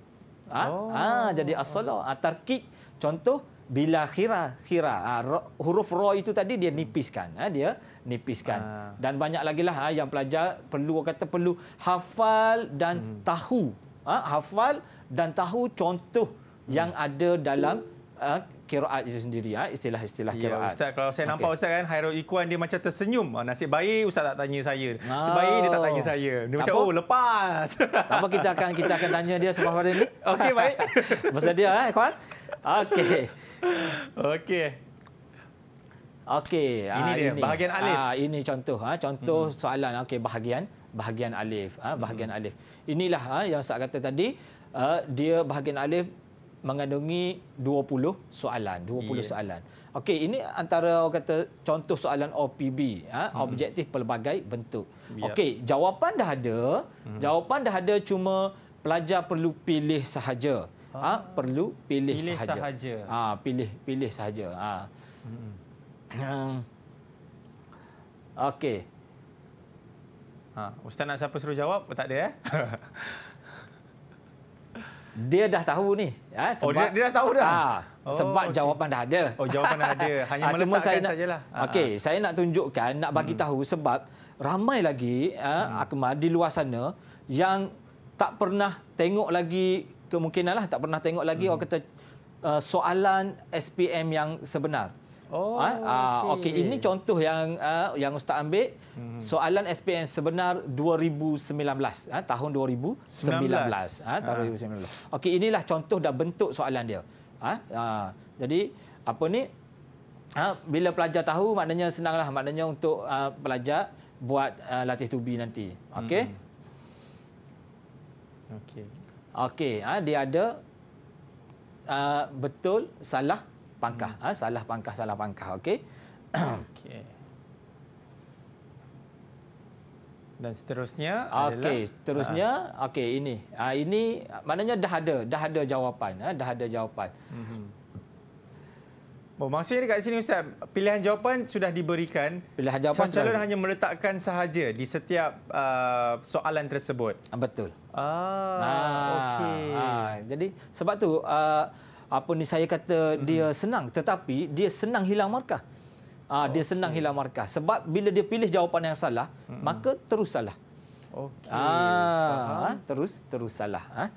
Ha? Oh. ha jadi as-solo. Ha, tarkik contoh bila khira khira ha, huruf ro itu tadi dia nipiskan ha, dia nipiskan ha. dan banyak lagi lah ha, yang pelajar perlu kata perlu hafal dan hmm. tahu ha, hafal dan tahu contoh hmm. yang ada dalam uh, kiraat itu sendiri ya istilah-istilah ya, kiraat. Ustaz kalau saya nampak okay. ustaz kan Hairul Ikwan dia macam tersenyum. Ah, nasib baik ustaz tak tanya saya. Oh. Sebaik dia tak tanya oh. saya. Dia tak macam apa? oh lepas. Tak apa kita akan kita akan tanya dia sebab hari ni. (laughs) Okey baik. Masa (laughs) dia eh kawan. Okey. Okey. Okey. Ah, ini dia ini. bahagian alif. Ah ini contoh ah contoh hmm. soalan okey bahagian bahagian alif ah bahagian hmm. alif. Inilah ah yang ustaz kata tadi uh, dia bahagian alif mengandungi 20 soalan 20 yeah. soalan okey ini antara orang kata contoh soalan OPB uh, ha? hmm. objektif pelbagai bentuk yeah. okey jawapan dah ada hmm. jawapan dah ada cuma pelajar perlu pilih sahaja ha? ah ha, perlu pilih, pilih sahaja. sahaja ha pilih pilih sahaja ha hmm. hmm. okey ha ustaz nak siapa suruh jawab tak ada eh (laughs) dia dah tahu ni ha, oh, sebab, oh dia, dia dah tahu dah ha, oh, sebab okay. jawapan dah ada oh jawapan dah ada (laughs) hanya ha, meletakkan saya nak, sajalah ha, okey ha, saya nak tunjukkan nak bagi hmm. tahu sebab ramai lagi ah ha, hmm. di luar sana yang tak pernah tengok lagi kemungkinanlah tak pernah tengok lagi hmm. orang kata uh, soalan SPM yang sebenar Ah, ah, oh, ha? okey. Okay. Ini contoh yang uh, yang Ustaz ambil. Hmm. Soalan SPM sebenar 2019. Ha? Tahun 2019. Ha? Tahun ha. 2019. Okey, inilah contoh dan bentuk soalan dia. Ha? Ha. Jadi, apa ni? Ha? Bila pelajar tahu, maknanya senanglah. Maknanya untuk uh, pelajar buat uh, latih tubi nanti. Okey? Hmm. Okey. Okey, ha? dia ada uh, betul, salah, pangkah hmm. ha? salah pangkah salah pangkah okey (clears throat) okey dan seterusnya okey seterusnya uh, okey ini ha, ini maknanya dah ada dah ada jawapan ha? dah ada jawapan hmm. Oh, maksudnya dekat sini Ustaz, pilihan jawapan sudah diberikan. Pilihan jawapan calon hanya meletakkan sahaja di setiap uh, soalan tersebut. Betul. Ah, ah okey. Ah, jadi sebab tu uh, apa ni saya kata mm-hmm. dia hmm. senang tetapi dia senang hilang markah. Ah okay. dia senang hilang markah sebab bila dia pilih jawapan yang salah mm-hmm. maka terus salah. Okey. Ah terus terus salah ha? (coughs)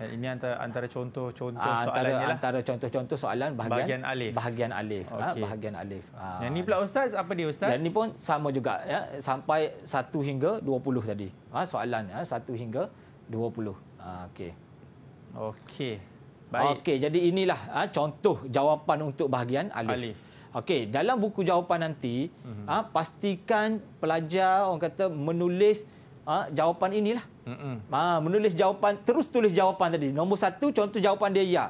Ini antara antara contoh-contoh ah, antara, soalan lah. antara contoh-contoh soalan bahagian bahagian alif. Bahagian alif. Ah, okay. Ha? Bahagian alif. Ah. Yang ni pula ustaz apa dia ustaz? Yang ni pun sama juga ya sampai 1 hingga 20 tadi. ha? soalan ya 1 hingga 20. Ah okey. Okey. Baik. Okey, jadi inilah ha, contoh jawapan untuk bahagian alif. alif. Okey, dalam buku jawapan nanti, mm -hmm. ha, pastikan pelajar orang kata menulis ha, jawapan inilah. Mm -hmm. ha, menulis jawapan, terus tulis jawapan tadi. Nombor satu, contoh jawapan dia ya.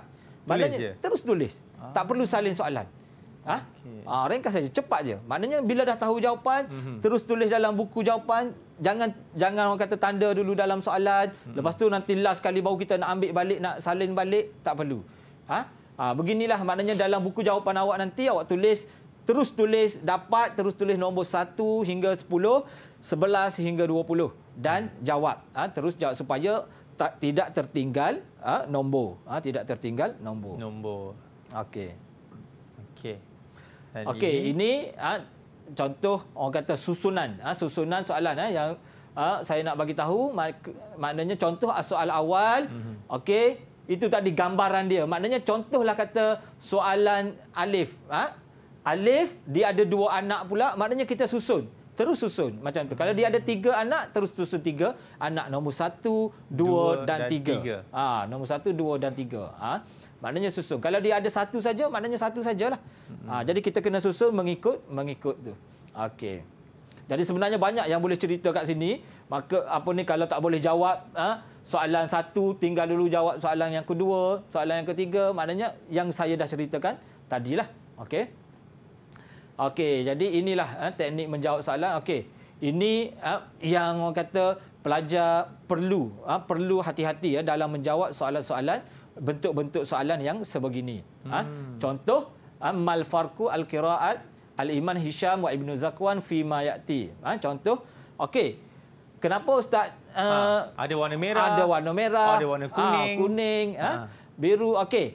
Tulis Badanya, je? Terus tulis. Ah. Tak perlu salin soalan. Ha? Okay. Ha, ringkas saja, cepat je. Maknanya bila dah tahu jawapan, mm -hmm. terus tulis dalam buku jawapan. Jangan jangan orang kata tanda dulu dalam soalan. Mm -hmm. Lepas tu nanti last sekali baru kita nak ambil balik, nak salin balik, tak perlu. Ha? Ha, beginilah maknanya dalam buku jawapan awak nanti, awak tulis, terus tulis dapat, terus tulis nombor 1 hingga 10, 11 hingga 20. Dan mm -hmm. jawab. Ha, terus jawab supaya tak, tidak tertinggal ha, nombor. Ha, tidak tertinggal nombor. Nombor. Okey. Okey, ini ha, contoh orang kata susunan, ha, susunan soalan ha, yang ha, saya nak bagi tahu mak, maknanya contoh soal awal. Mm-hmm. Okey, itu tadi gambaran dia. Maknanya contohlah kata soalan alif, ha, alif dia ada dua anak pula, maknanya kita susun terus susun macam tu. Kalau dia ada tiga anak, terus susun tiga. Anak Nomor satu, dua, dua dan, dan tiga. Ah, Ha, nombor satu, dua dan tiga. Ha maknanya susun. Kalau dia ada satu saja, maknanya satu sajalah. Ha, hmm. jadi kita kena susun mengikut mengikut tu. Okey. Jadi sebenarnya banyak yang boleh cerita kat sini. Maka apa ni kalau tak boleh jawab, ha, soalan satu tinggal dulu jawab soalan yang kedua, soalan yang ketiga, maknanya yang saya dah ceritakan tadilah. Okey. Okey, jadi inilah ha, teknik menjawab soalan. Okey. Ini ha, yang orang kata pelajar perlu ha, perlu hati-hati ya dalam menjawab soalan-soalan bentuk-bentuk soalan yang sebegini. Ha? Hmm. Ha? Contoh, mal farku al kiraat al-iman Hisham wa Ibnu Zakwan fi ma Ha? contoh, okey. Kenapa ustaz ha, uh, ada warna merah? Ada warna merah. Ada warna ha, kuning. Ha, kuning, ha. Ha? biru, okey.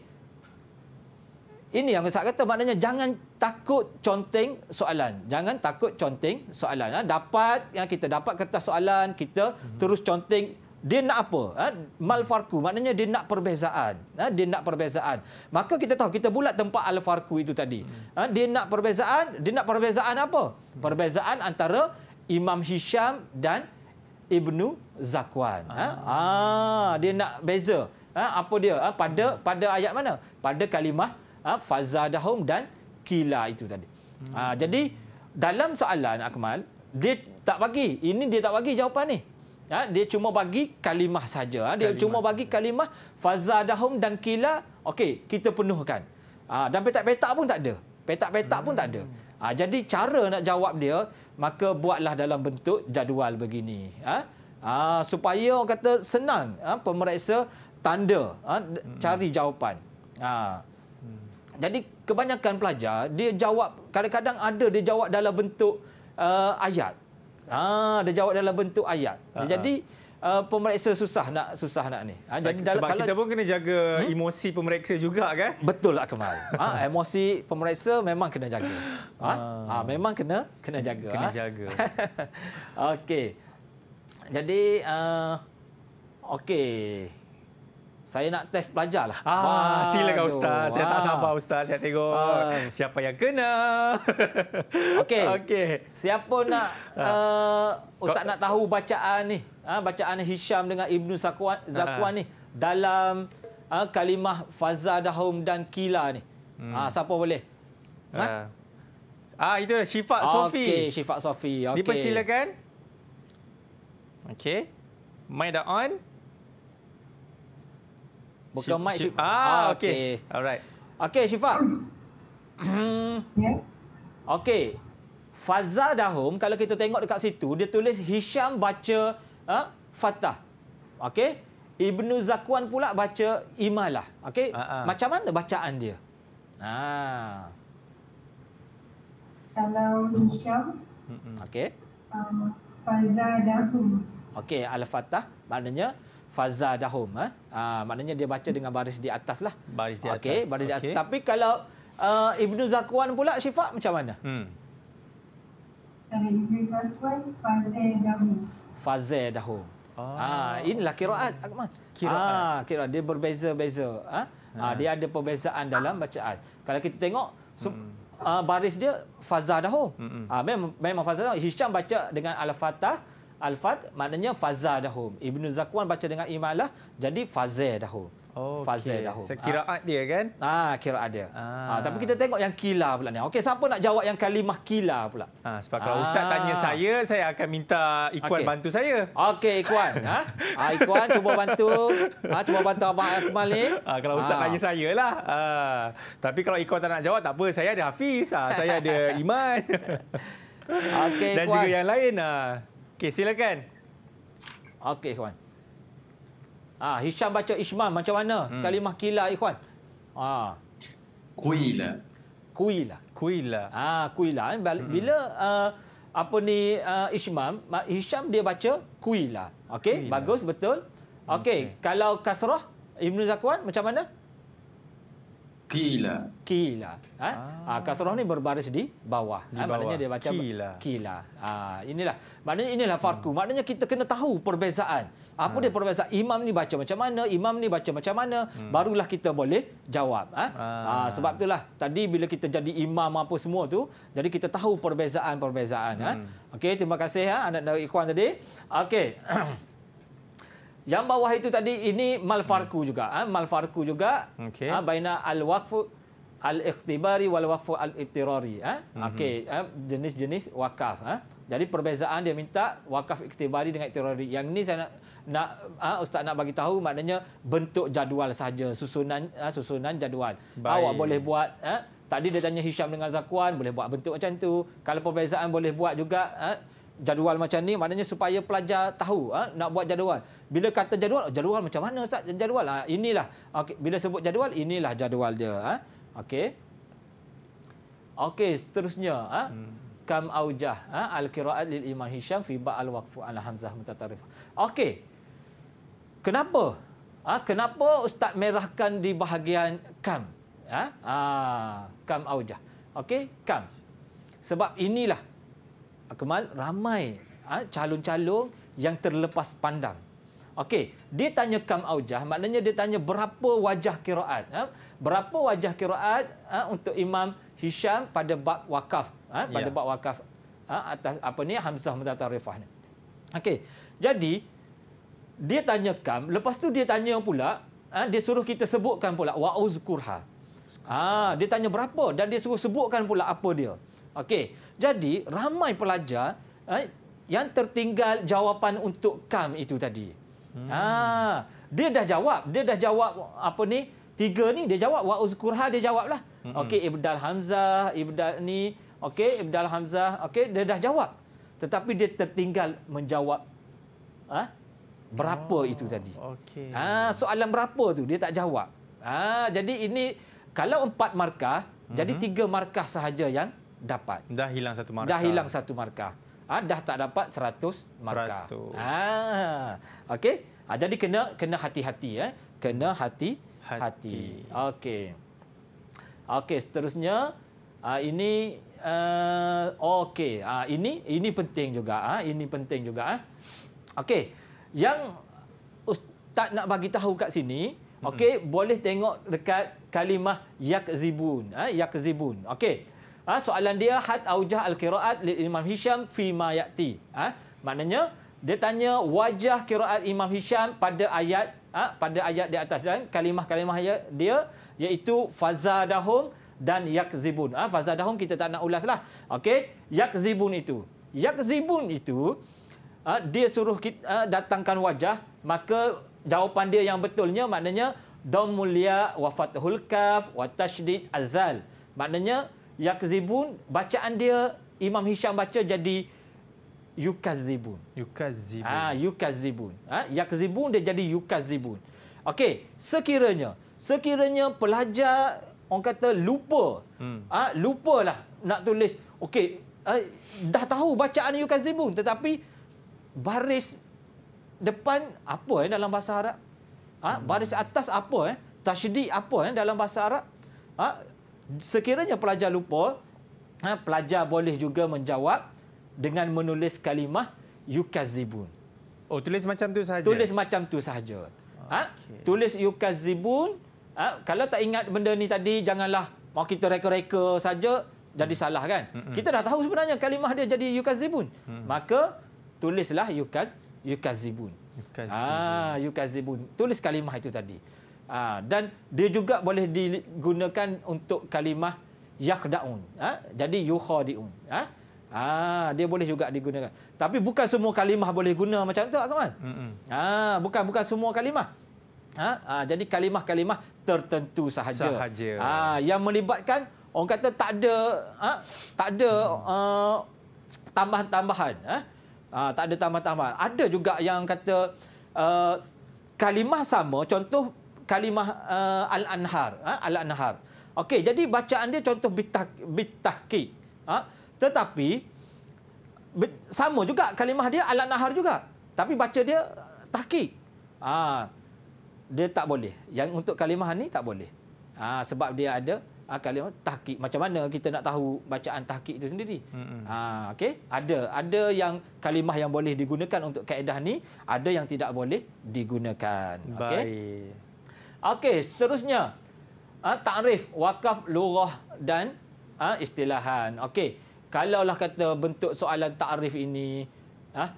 Ini yang Ustaz kata maknanya jangan takut conteng soalan. Jangan takut conteng soalan. Ha? Dapat, ya, kita dapat kertas soalan, kita hmm terus conteng dia nak apa? Ha? Malfarku, maknanya dia nak perbezaan. Ha? Dia nak perbezaan. Maka kita tahu, kita bulat tempat Al-Farku itu tadi. Ha? Dia nak perbezaan, dia nak perbezaan apa? Perbezaan antara Imam Hisham dan Ibnu Zakwan. Ah. Dia nak beza. Apa dia? Pada pada ayat mana? Pada kalimah Fazadahum dan Kila itu tadi. Jadi, dalam soalan Akmal, dia tak bagi. Ini dia tak bagi jawapan ni. Ya, dia cuma bagi kalimah saja. Ha, dia kalimah cuma bagi kalimah faza dahum dan kila. Okey, kita penuhkan. Ah dan petak-petak pun tak ada. Petak-petak hmm. pun tak ada. Ah jadi cara nak jawab dia, maka buatlah dalam bentuk jadual begini. Ah supaya orang kata senang ah pemeriksa tanda hmm. cari jawapan. Ah jadi kebanyakan pelajar dia jawab kadang-kadang ada dia jawab dalam bentuk uh, ayat. Ah, dia jawab dalam bentuk ayat. Ha-ha. Ah. Jadi uh, pemeriksa susah nak susah nak ni. Ha, jadi sebab dalam, kita pun kena jaga hmm? emosi pemeriksa juga kan? Betul lah kemal. ha, (laughs) emosi pemeriksa memang kena jaga. Ah, ha? ha, memang kena kena jaga. Kena ha? jaga. (laughs) Okey. Jadi uh, okey saya nak test pelajar lah. Ah, silakan Ustaz. Saya tak ah. sabar Ustaz. Saya tengok ah. siapa yang kena. (laughs) Okey. Okay. Siapa nak ah. uh, Ustaz Kau, nak tahu bacaan ni? Uh, bacaan Hisham dengan Ibnu Zakwan, ah. Zakwan ah. ni dalam uh, kalimah Faza Dahum dan Kila ni. Hmm. Ah, siapa boleh? Ha? Ah. ah, itu dah Syifat okay, Sofi. Okey, Syifat Sofi. Okey. Dipersilakan. Okey. Mic dah on. Buka mic Syif- Ah, ah okey. Okay. Alright. Okey, Syifa. (clears throat) yeah. Okey. Faza Dahum kalau kita tengok dekat situ dia tulis Hisham baca uh, ah, Fatah. Okey. Ibnu Zakwan pula baca Imalah. Okey. Uh-huh. Ah, Macam mana bacaan dia? Ha. Ah. Kalau Hisham. Okey. Um, Faza Dahum. Okey, Al-Fatah maknanya Faza Dahum. Eh? Uh, maknanya dia baca dengan baris di atas lah. Baris di atas. Okey, baris okay. Di atas. Tapi kalau uh, ah, Ibn Zakwan pula, Syifa, macam mana? Hmm. Faza Dahum. Faza Dahum. Oh. Ha, inilah kiraat. Okay. Kiraat. Ha, kiraat. Dia berbeza-beza. Ha? Ha. Ha, dia ada perbezaan dalam bacaan. Kalau kita tengok, so, hmm. uh, baris dia Faza Dahum. Hmm. Ha, memang, memang Faza Dahum. Hisham baca dengan Al-Fatah. Al-Fat maknanya Fazal Dahum. Ibn Zakwan baca dengan imalah jadi Fazal Dahum. Oh, Fazal okay. Dahum. Sekiraat dia kan? Ah, kiraat dia. Ah. ah. tapi kita tengok yang kila pula ni. Okey, siapa nak jawab yang kalimah kila pula? Ah, sebab kalau ah. ustaz tanya saya, saya akan minta Ikwan okay. bantu saya. Okey, Ikwan. ha? (laughs) Ah, Ikwan cuba bantu. Ha, cuba bantu Abang Akmal ni. Ah, kalau ustaz ah. tanya saya lah. Ah. tapi kalau Ikwan tak nak jawab, tak apa. Saya ada Hafiz. Ah, saya ada (laughs) Iman. Okay, Ikwan. Dan juga yang lain. Ah. Okey, silakan. Okey, Ikhwan. Ah, Hisham baca Ishman macam mana? Hmm. Kalimah kila, Ikhwan. Ah. Kuila. Kuila. Kuila. Ah, kuila. Eh, hmm. Bila hmm. uh, apa ni uh, ah, Ishman, Hisham dia baca kuila. Okey, bagus, betul. Okey, okay. kalau kasrah ibnu Zakwan macam mana? Kila. Kila. Eh? Ah. ah Kasroh ni berbaris di bawah. Di ah, bawah. Maknanya dia baca Kila. Kila. Ah, inilah. Maknanya inilah farku. Hmm. Maknanya kita kena tahu perbezaan. Apa hmm. dia perbezaan? Imam ni baca macam mana? Imam ni baca macam mana? Hmm. Barulah kita boleh jawab. Eh? Hmm. Ah, sebab itulah tadi bila kita jadi imam apa semua tu, jadi kita tahu perbezaan-perbezaan. Ha? Hmm. Eh? Okey, terima kasih ya, anak dari ikhwan tadi. Okey. (clears throat) Yang bawah itu tadi ini malfarku hmm. juga, eh? malfarku juga. Okay. Ah, baina al-waqfu al-iqtibari wal waqfu al-ittirari, eh? mm-hmm. Okey, eh? jenis-jenis wakaf, eh? Jadi perbezaan dia minta wakaf iktibari dengan iktirari. Yang ni saya nak nak ah, ustaz nak bagi tahu maknanya bentuk jadual saja, susunan ah, susunan jadual. Baik. Awak boleh buat, eh? tadi dia tanya Hisham dengan Zakwan, boleh buat bentuk macam tu. Kalau perbezaan boleh buat juga, eh? jadual macam ni maknanya supaya pelajar tahu ha, nak buat jadual. Bila kata jadual, oh, jadual macam mana Ustaz? Jadual, ha, inilah. Okay. Bila sebut jadual, inilah jadual dia. Ha. Okey. Okey, seterusnya. Ha. Hmm. Kam aujah ha, al-kiraat lil-imam Hisham fi ba'al waqfu ala hamzah mutatarif. Okey. Kenapa? Ha, kenapa Ustaz merahkan di bahagian kam? Ha? Ha, kam aujah. Okey, kam. Sebab inilah Kemal ramai ah, calon-calon yang terlepas pandang. Okey, dia tanya kam aujah, maknanya dia tanya berapa wajah kiraat, ah, Berapa wajah kiraat ah, untuk Imam Hisham pada bab wakaf, pada ya. bab wakaf atas apa ni Hamzah Mutatar Rifah ni. Okey. Jadi dia tanya kam, lepas tu dia tanya pula, dia suruh kita sebutkan pula wa uzkurha. Ah, dia tanya berapa dan dia suruh sebutkan pula apa dia. Okey. Jadi ramai pelajar eh, yang tertinggal jawapan untuk kam itu tadi. Hmm. Ah, dia dah jawab, dia dah jawab apa ni? Tiga ni dia jawab wa uzkurha dia jawablah. Hmm. Okey ibdal hamzah, ibdal ni, okey ibdal hamzah, okey dia dah jawab. Tetapi dia tertinggal menjawab ah berapa oh, itu tadi. Okey. Ah soalan berapa tu dia tak jawab. Ah jadi ini kalau empat markah, hmm. jadi tiga markah sahaja yang dapat. Dah hilang satu markah. Dah hilang satu markah. Ha, dah tak dapat seratus markah. Ha. Okey. Ha, jadi kena kena hati-hati eh. Kena hati hati. hati. Okey. Okey, seterusnya ha, ini uh, okey. Ha, ini ini penting juga ah. Ini penting juga ah. Ha. Okey. Yang ustaz nak bagi tahu kat sini, okey, hmm. boleh tengok dekat kalimah yakzibun. Ha, yakzibun. Okey. Ha, soalan dia had aujah al-qiraat li Imam Hisham fi ma yati. Ha, maknanya dia tanya wajah qiraat Imam Hisham pada ayat ha, pada ayat di atas dan kalimah-kalimah ya, dia iaitu fazadahum dan yakzibun. Ha, fazadahum kita tak nak ulaslah. Okey, yakzibun itu. Yakzibun itu ha, dia suruh kita ha, datangkan wajah maka jawapan dia yang betulnya maknanya dom mulia ya wa fathul kaf wa tasydid azal. Maknanya yakzibun bacaan dia Imam Hisham baca jadi yukazibun yukazibun ah yukazibun ah ha, yakzibun dia jadi yukazibun okey sekiranya sekiranya pelajar orang kata lupa hmm. ah ha, lupalah nak tulis okey eh, dah tahu bacaan yukazibun tetapi baris depan apa eh dalam bahasa Arab ah ha, baris atas apa eh tasydid apa eh dalam bahasa Arab ha, sekiranya pelajar lupa, ha, pelajar boleh juga menjawab dengan menulis kalimah yukazibun. Oh, tulis macam tu saja. Tulis macam tu saja. Ha? Okay. Tulis yukazibun. Ha? Kalau tak ingat benda ni tadi, janganlah mau kita reka-reka saja jadi hmm. salah kan. mm Kita dah tahu sebenarnya kalimah dia jadi yukazibun. mm Maka tulislah yukaz yukazibun. Yukazibun. Ah, ha, yukazibun. Tulis kalimah itu tadi. Ha, dan dia juga boleh digunakan untuk kalimah yakhdaun. Ha, jadi yukhadiun. Ha, ha, dia boleh juga digunakan. Tapi bukan semua kalimah boleh guna macam tu, Akmal. Ha, bukan bukan semua kalimah. Ha, ha, jadi kalimah-kalimah tertentu sahaja. sahaja. Ha, yang melibatkan orang kata tak ada ha, tak ada hmm. uh, tambahan-tambahan. Ha? Ha, tak ada tambah-tambah. Ada juga yang kata uh, kalimah sama. Contoh kalimah uh, al-anhar uh, al-anhar okey jadi bacaan dia contoh bitah bitahqi uh, ha. tetapi bit, sama juga kalimah dia al-anhar juga tapi baca dia tahqi uh, ha. dia tak boleh yang untuk kalimah ni tak boleh uh, sebab dia ada uh, kalimah tahqi macam mana kita nak tahu bacaan tahqi itu sendiri ha hmm uh, okey ada ada yang kalimah yang boleh digunakan untuk kaedah ni ada yang tidak boleh digunakan okey Okey, seterusnya. ha, ah, takrif wakaf lurah dan ha, istilahan. Okey. Kalaulah kata bentuk soalan takrif ini ha,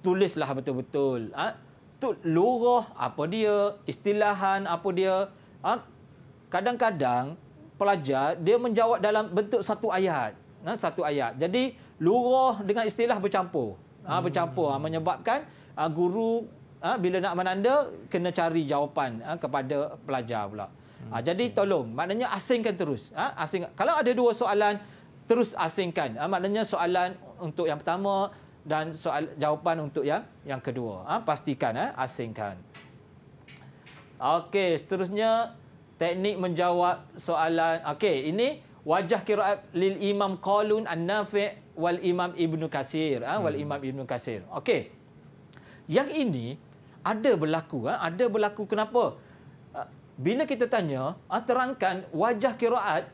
tulislah betul-betul. ha, tu lurah apa dia, istilahan apa dia? Ah kadang-kadang pelajar dia menjawab dalam bentuk satu ayat. ha, satu ayat. Jadi lurah dengan istilah bercampur. ha, bercampur ha, menyebabkan ha, guru ha, bila nak menanda kena cari jawapan ha, kepada pelajar pula. Ha, hmm, jadi tolong maknanya asingkan terus. Ha, asing kalau ada dua soalan terus asingkan. Ha, maknanya soalan untuk yang pertama dan soal jawapan untuk yang yang kedua. Ha, pastikan ha, asingkan. Okey, seterusnya teknik menjawab soalan. Okey, ini wajah kiraat lil imam qalun an-nafi' wal imam ibnu kasir ha, wal hmm. imam ibnu kasir okey yang ini ada berlaku ha? ada berlaku kenapa ha, bila kita tanya ha, terangkan wajah qiraat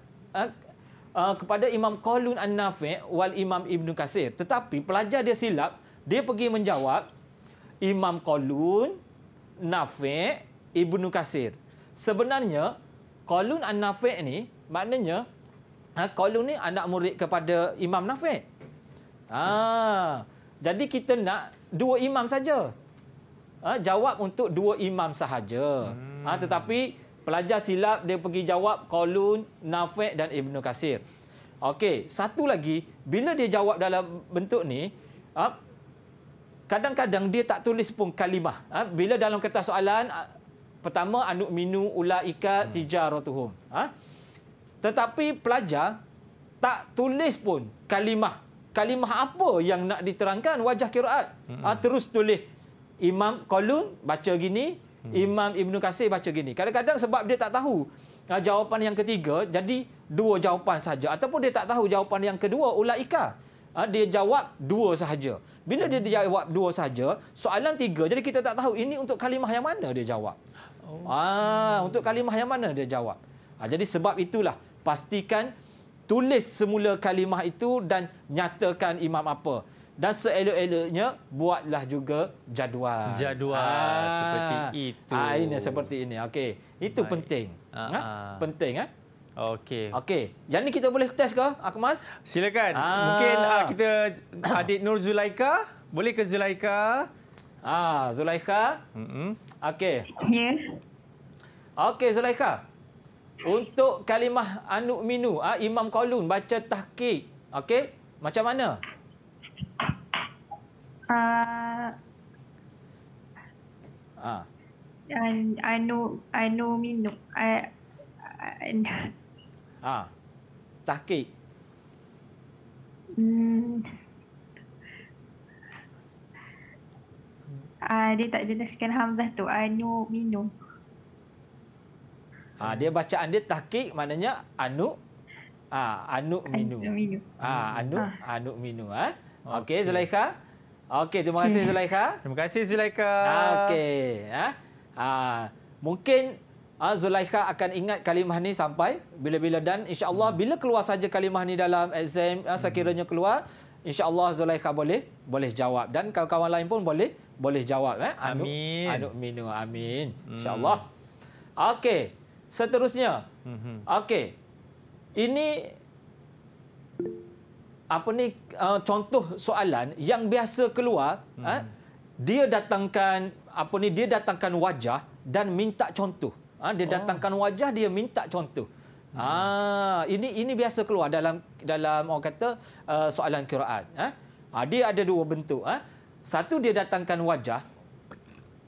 kepada imam qalun an-nafi' wal imam ibnu kasir tetapi pelajar dia silap dia pergi menjawab imam qalun nafi' ibnu kasir sebenarnya qalun an-nafi' ni maknanya qalun ni anak murid kepada imam nafi' ah jadi kita nak dua imam saja uh, jawab untuk dua imam sahaja. Hmm. Uh, tetapi pelajar silap dia pergi jawab Qalun, Nafek dan ibnu Kasir. Okey, satu lagi bila dia jawab dalam bentuk ni, uh, kadang-kadang dia tak tulis pun kalimah. Uh, bila dalam kertas soalan pertama anuk minu ulaika hmm. tijaratuhum. Uh, tetapi pelajar tak tulis pun kalimah. Kalimah apa yang nak diterangkan wajah kiraat. Hmm. Uh, terus tulis Imam Kolun baca gini, Imam Ibnu Kasir baca gini. Kadang-kadang sebab dia tak tahu ah, jawapan yang ketiga, jadi dua jawapan saja. Ataupun dia tak tahu jawapan yang kedua, Ula'ika. Ah, dia jawab dua sahaja. Bila dia jawab dua sahaja, soalan tiga, jadi kita tak tahu ini untuk kalimah yang mana dia jawab. Oh. Ah, untuk kalimah yang mana dia jawab. Ah, jadi sebab itulah, pastikan tulis semula kalimah itu dan nyatakan imam apa dan seelok-eloknya buatlah juga jadual. Jadual ha, seperti itu. Ha, ini seperti ini. Okey. Itu Baik. penting. Ah, ha, ha. Penting eh? Okey. Okey. Yang ni kita boleh test ke Akmal? Silakan. Ha. Mungkin ha, kita (coughs) Adik Nur Zulaika, boleh ke Zulaika? Ah, ha, Zulaika. Mm-hmm. Okey. Yeah. Okey Zulaika. Untuk kalimah anu minu, ha, Imam Kolun baca tahqiq. Okey. Macam mana? Uh, ah, ah. I, I know I know me no. ah. Ha. Taki. Hmm. Ah, dia tak jenaskan Hamzah tu. Anu minu. Ah dia bacaan dia tahqiq maknanya anu ah anu minu, Anu minum. Ah, anu anu minu, ah. Ha? Okey, okay. Zulaikha. Okey, terima kasih hmm. Zulaikha. Terima kasih Zulaikha. Okey, ha. Ha, mungkin Ah Zulaikha akan ingat kalimah ni sampai bila-bila dan insya-Allah hmm. bila keluar saja kalimah ni dalam exam ha, hmm. sekiranya keluar insya-Allah Zulaikha boleh boleh jawab dan kawan-kawan lain pun boleh boleh jawab eh amin Anu minu amin insya-Allah okey seterusnya okey ini apa ni uh, contoh soalan yang biasa keluar hmm. ha, dia datangkan apa ni dia datangkan wajah dan minta contoh ha, dia oh. datangkan wajah dia minta contoh hmm. ah ini ini biasa keluar dalam dalam orang kata uh, soalan qiraat eh uh. ha, ah, dia ada dua bentuk ha. satu dia datangkan wajah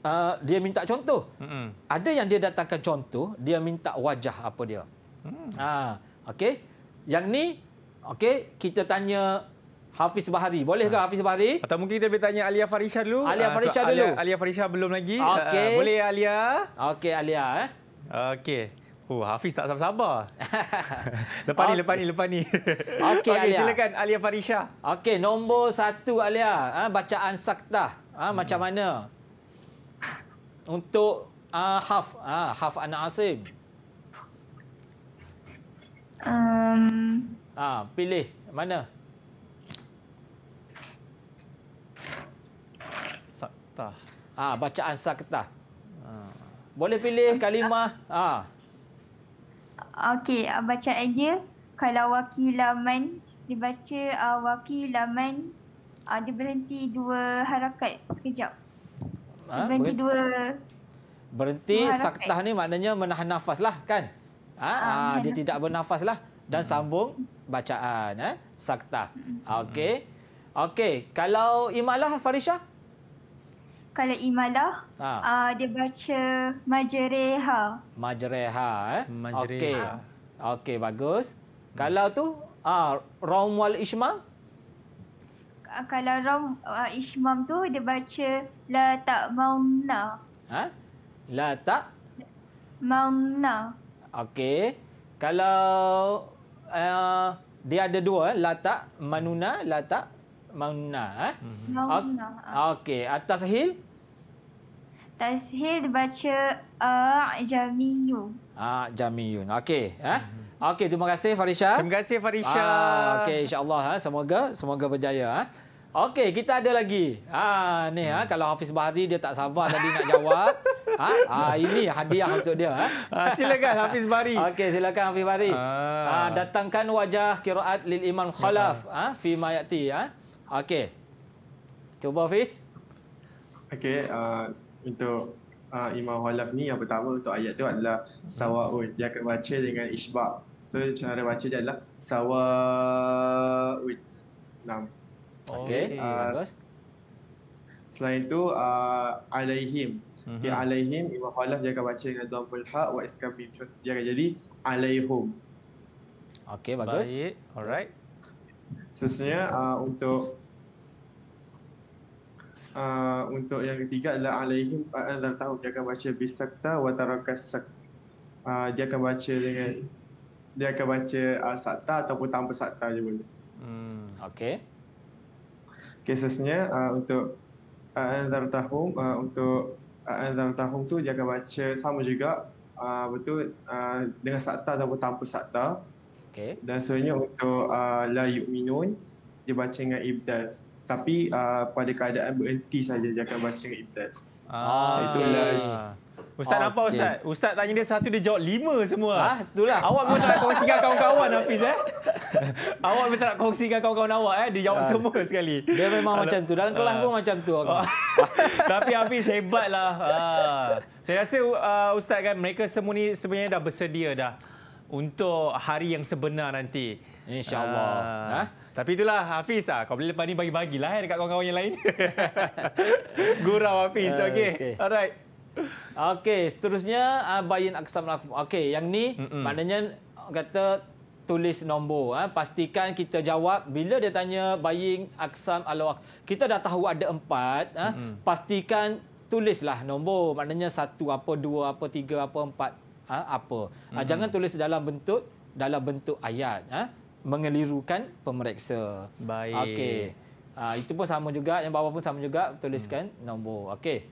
uh, dia minta contoh hmm. ada yang dia datangkan contoh dia minta wajah apa dia hmm. ha okey yang ni Okey, kita tanya Hafiz Bahari. Bolehkah ha. Hafiz Bahari? Atau mungkin kita boleh tanya Alia Farisha dulu. Alia ah, Farisha uh, dulu. Alia, Farisha belum lagi. Ah, okay. Uh, ah, boleh Alia? Okey, Alia. Eh? Okey. Oh, Hafiz tak sabar-sabar. (laughs) lepas okay. ni, lepas ni, lepas ni. (laughs) Okey, okay, Silakan, Alia Farisha. Okey, nombor satu, Alia. Ha, bacaan sakta. Ha, hmm. Macam mana? Untuk uh, Haf, uh, Haf Anak Asim. Um, Ha, pilih mana? Sakta. Ha, bacaan sakta. Ha. Boleh pilih kalimah. Ah. Ha. Okey, ah, bacaan dia kalau wakilaman dibaca uh, wakilaman uh, dia berhenti dua harakat sekejap. Ha, berhenti, ber dua berhenti dua berhenti ni maknanya menahan nafas lah kan? Ha, ha, dia nafas. tidak bernafas lah dan hmm. sambung bacaan eh sakta okey okey kalau imalah farisha kalau imalah ha. uh, dia baca majreha majreha eh okey okey bagus kalau tu ah uh, raum wal ismam kalau raum uh, ismam tu dia baca la ta mauna ha la ta mauna okey kalau Uh, dia ada dua eh. lata manuna lata manuna eh mm-hmm. okey atas hil tashil dibaca a jamiyun a jamiyun okey eh okey terima kasih farisha terima kasih farisha ah, okey insyaallah eh. semoga semoga berjaya eh. Okey, kita ada lagi. Ha ni ha hmm. kalau Hafiz Bahri dia tak sabar tadi nak jawab. Ha, ha ini hadiah untuk dia ha. ha silakan Hafiz Bahri. Okey, silakan Hafiz Bahri. Ha. ha datangkan wajah qiraat lil imam khalaf ha fi mayati ha. Okey. Cuba Hafiz. Okey, uh, untuk uh, imam khalaf ni yang pertama untuk ayat tu adalah sawaun. Dia akan baca dengan isbab. So cara baca dia adalah sawaun. Nah. Okay. okay. Uh, ah, selain itu uh, alaihim. Okay, mm-hmm. alaihim Imam Khalaf dia akan baca dengan dhammul ha wa iskam bim. Dia akan jadi alaihum. Okey, bagus. Baik. Alright. Sesnya uh, ah, untuk uh, untuk yang ketiga adalah alaihim uh, tahu dia akan baca bisakta wa tarakas uh, dia akan baca dengan dia akan baca uh, sakta ataupun tanpa sakta je boleh. Hmm, okay kesesnya uh, ah, untuk Aan ah, Zal Tahum uh, untuk Aan Zal Tahum tu jaga baca sama juga uh, betul uh, dengan sakta ataupun tanpa sakta. Okay. Dan seterusnya untuk uh, La Yu'minun dia baca dengan ibdal. Tapi uh, pada keadaan berhenti saja jaga baca dengan ibdal. Ah. Itulah. Okay. Ustaz oh, okay. Ustaz? Ustaz tanya dia satu, dia jawab lima semua. Ha? Itulah. Awak minta nak kongsikan kawan-kawan (laughs) Hafiz eh? awak minta nak kongsikan kawan-kawan awak eh? Dia jawab ha. semua sekali. Dia memang Alam. macam tu. Dalam kelas ha. pun ah. macam tu. Aku. (laughs) Tapi Hafiz hebatlah. Ha. Saya rasa uh, Ustaz kan mereka semua ni sebenarnya dah bersedia dah. Untuk hari yang sebenar nanti. InsyaAllah. Ha. Ha? Tapi itulah Hafiz ah, kau boleh lepas ni bagi-bagilah eh dekat kawan-kawan yang lain. (laughs) Gurau Hafiz. Okey. Okay. Alright. Okey, seterusnya ah, Abayin Aksam Lakum. Okey, yang ni mm -mm. maknanya kata tulis nombor ha? pastikan kita jawab bila dia tanya buying aksam alawak kita dah tahu ada empat. Mm -hmm. pastikan tulislah nombor maknanya satu apa dua apa tiga apa empat ha? apa mm -hmm. jangan tulis dalam bentuk dalam bentuk ayat ha? mengelirukan pemeriksa baik okey ha, itu pun sama juga yang bawah pun sama juga tuliskan mm. nombor okey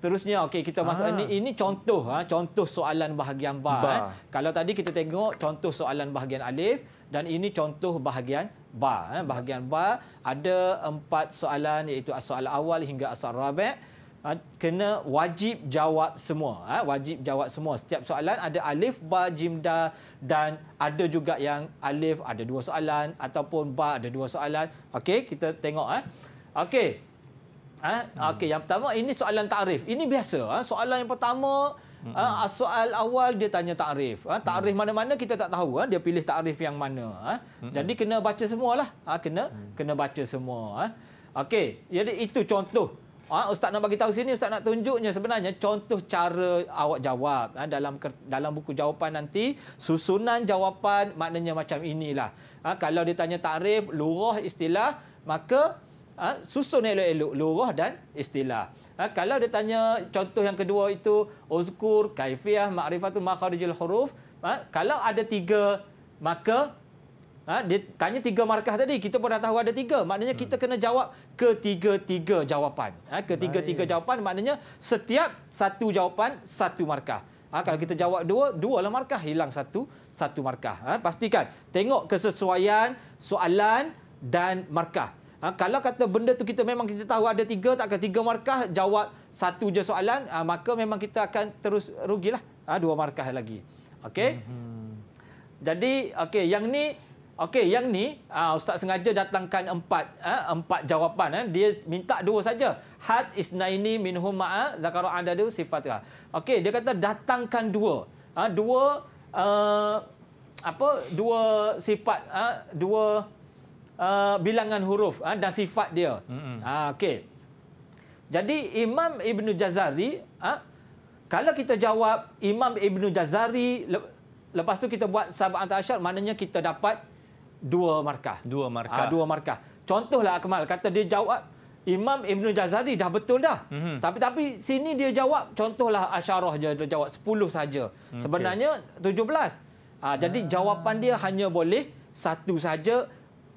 seterusnya okay kita masuk ah. ini ini contoh ha, contoh soalan bahagian ba, ba. Eh. kalau tadi kita tengok contoh soalan bahagian alif dan ini contoh bahagian ba eh. bahagian ba ada empat soalan iaitu soalan awal hingga soalan rabi' ah, kena wajib jawab semua eh. wajib jawab semua setiap soalan ada alif ba jimda dan ada juga yang alif ada dua soalan ataupun ba ada dua soalan Okay kita tengok eh okey Ha? Hmm. Okey, yang pertama ini soalan takrif. Ini biasa. Ha? Soalan yang pertama, hmm. ha? Ah, soal awal dia tanya takrif. Ha? Takrif hmm. mana-mana kita tak tahu. Ha? Dia pilih takrif yang mana. Ha? Jadi kena baca semualah. Ha? Kena kena baca semua. Ha? Okey, jadi itu contoh. Ha? Ustaz nak bagi tahu sini, Ustaz nak tunjuknya sebenarnya contoh cara awak jawab. Ha? Dalam dalam buku jawapan nanti, susunan jawapan maknanya macam inilah. Ha? Kalau ditanya tanya takrif, lurah istilah, maka ha, susun elok-elok lurah dan istilah. Ha, kalau dia tanya contoh yang kedua itu uzkur, kaifiyah, ma'rifatul makharijul huruf, ha, kalau ada tiga maka ha, dia tanya tiga markah tadi, kita pun dah tahu ada tiga. Maknanya kita hmm. kena jawab ketiga-tiga jawapan. Ha, ketiga-tiga jawapan maknanya setiap satu jawapan satu markah. Ha, kalau kita hmm. jawab dua, dua lah markah. Hilang satu, satu markah. Ha, pastikan. Tengok kesesuaian soalan dan markah. Ha, kalau kata benda tu kita memang kita tahu ada tiga, tak ke tiga markah, jawab satu je soalan, ha, maka memang kita akan terus rugilah. Ha, dua markah lagi. Okey? Hmm. Jadi, okey, yang ni... Okey, yang ni uh, Ustaz sengaja datangkan empat uh, empat jawapan. Uh. Dia minta dua saja. Had isnaini minhum ma'a zakaru adadu sifatka. Okey, dia kata datangkan dua. Uh, dua uh, apa? Dua sifat. Uh, dua uh, bilangan huruf uh, dan sifat dia. Mm-hmm. Uh, ah, okay. Jadi Imam Ibn Jazari, uh, kalau kita jawab Imam Ibn Jazari, le- lepas tu kita buat sahabat antara asyar, maknanya kita dapat dua markah. Dua markah. Uh, dua markah. Contohlah Akmal, kata dia jawab Imam Ibn Jazari dah betul dah. Mm-hmm. Tapi tapi sini dia jawab, contohlah asyarah je, dia jawab 10 saja. Okay. Sebenarnya 17. Ha, jadi jawapan dia hanya boleh satu saja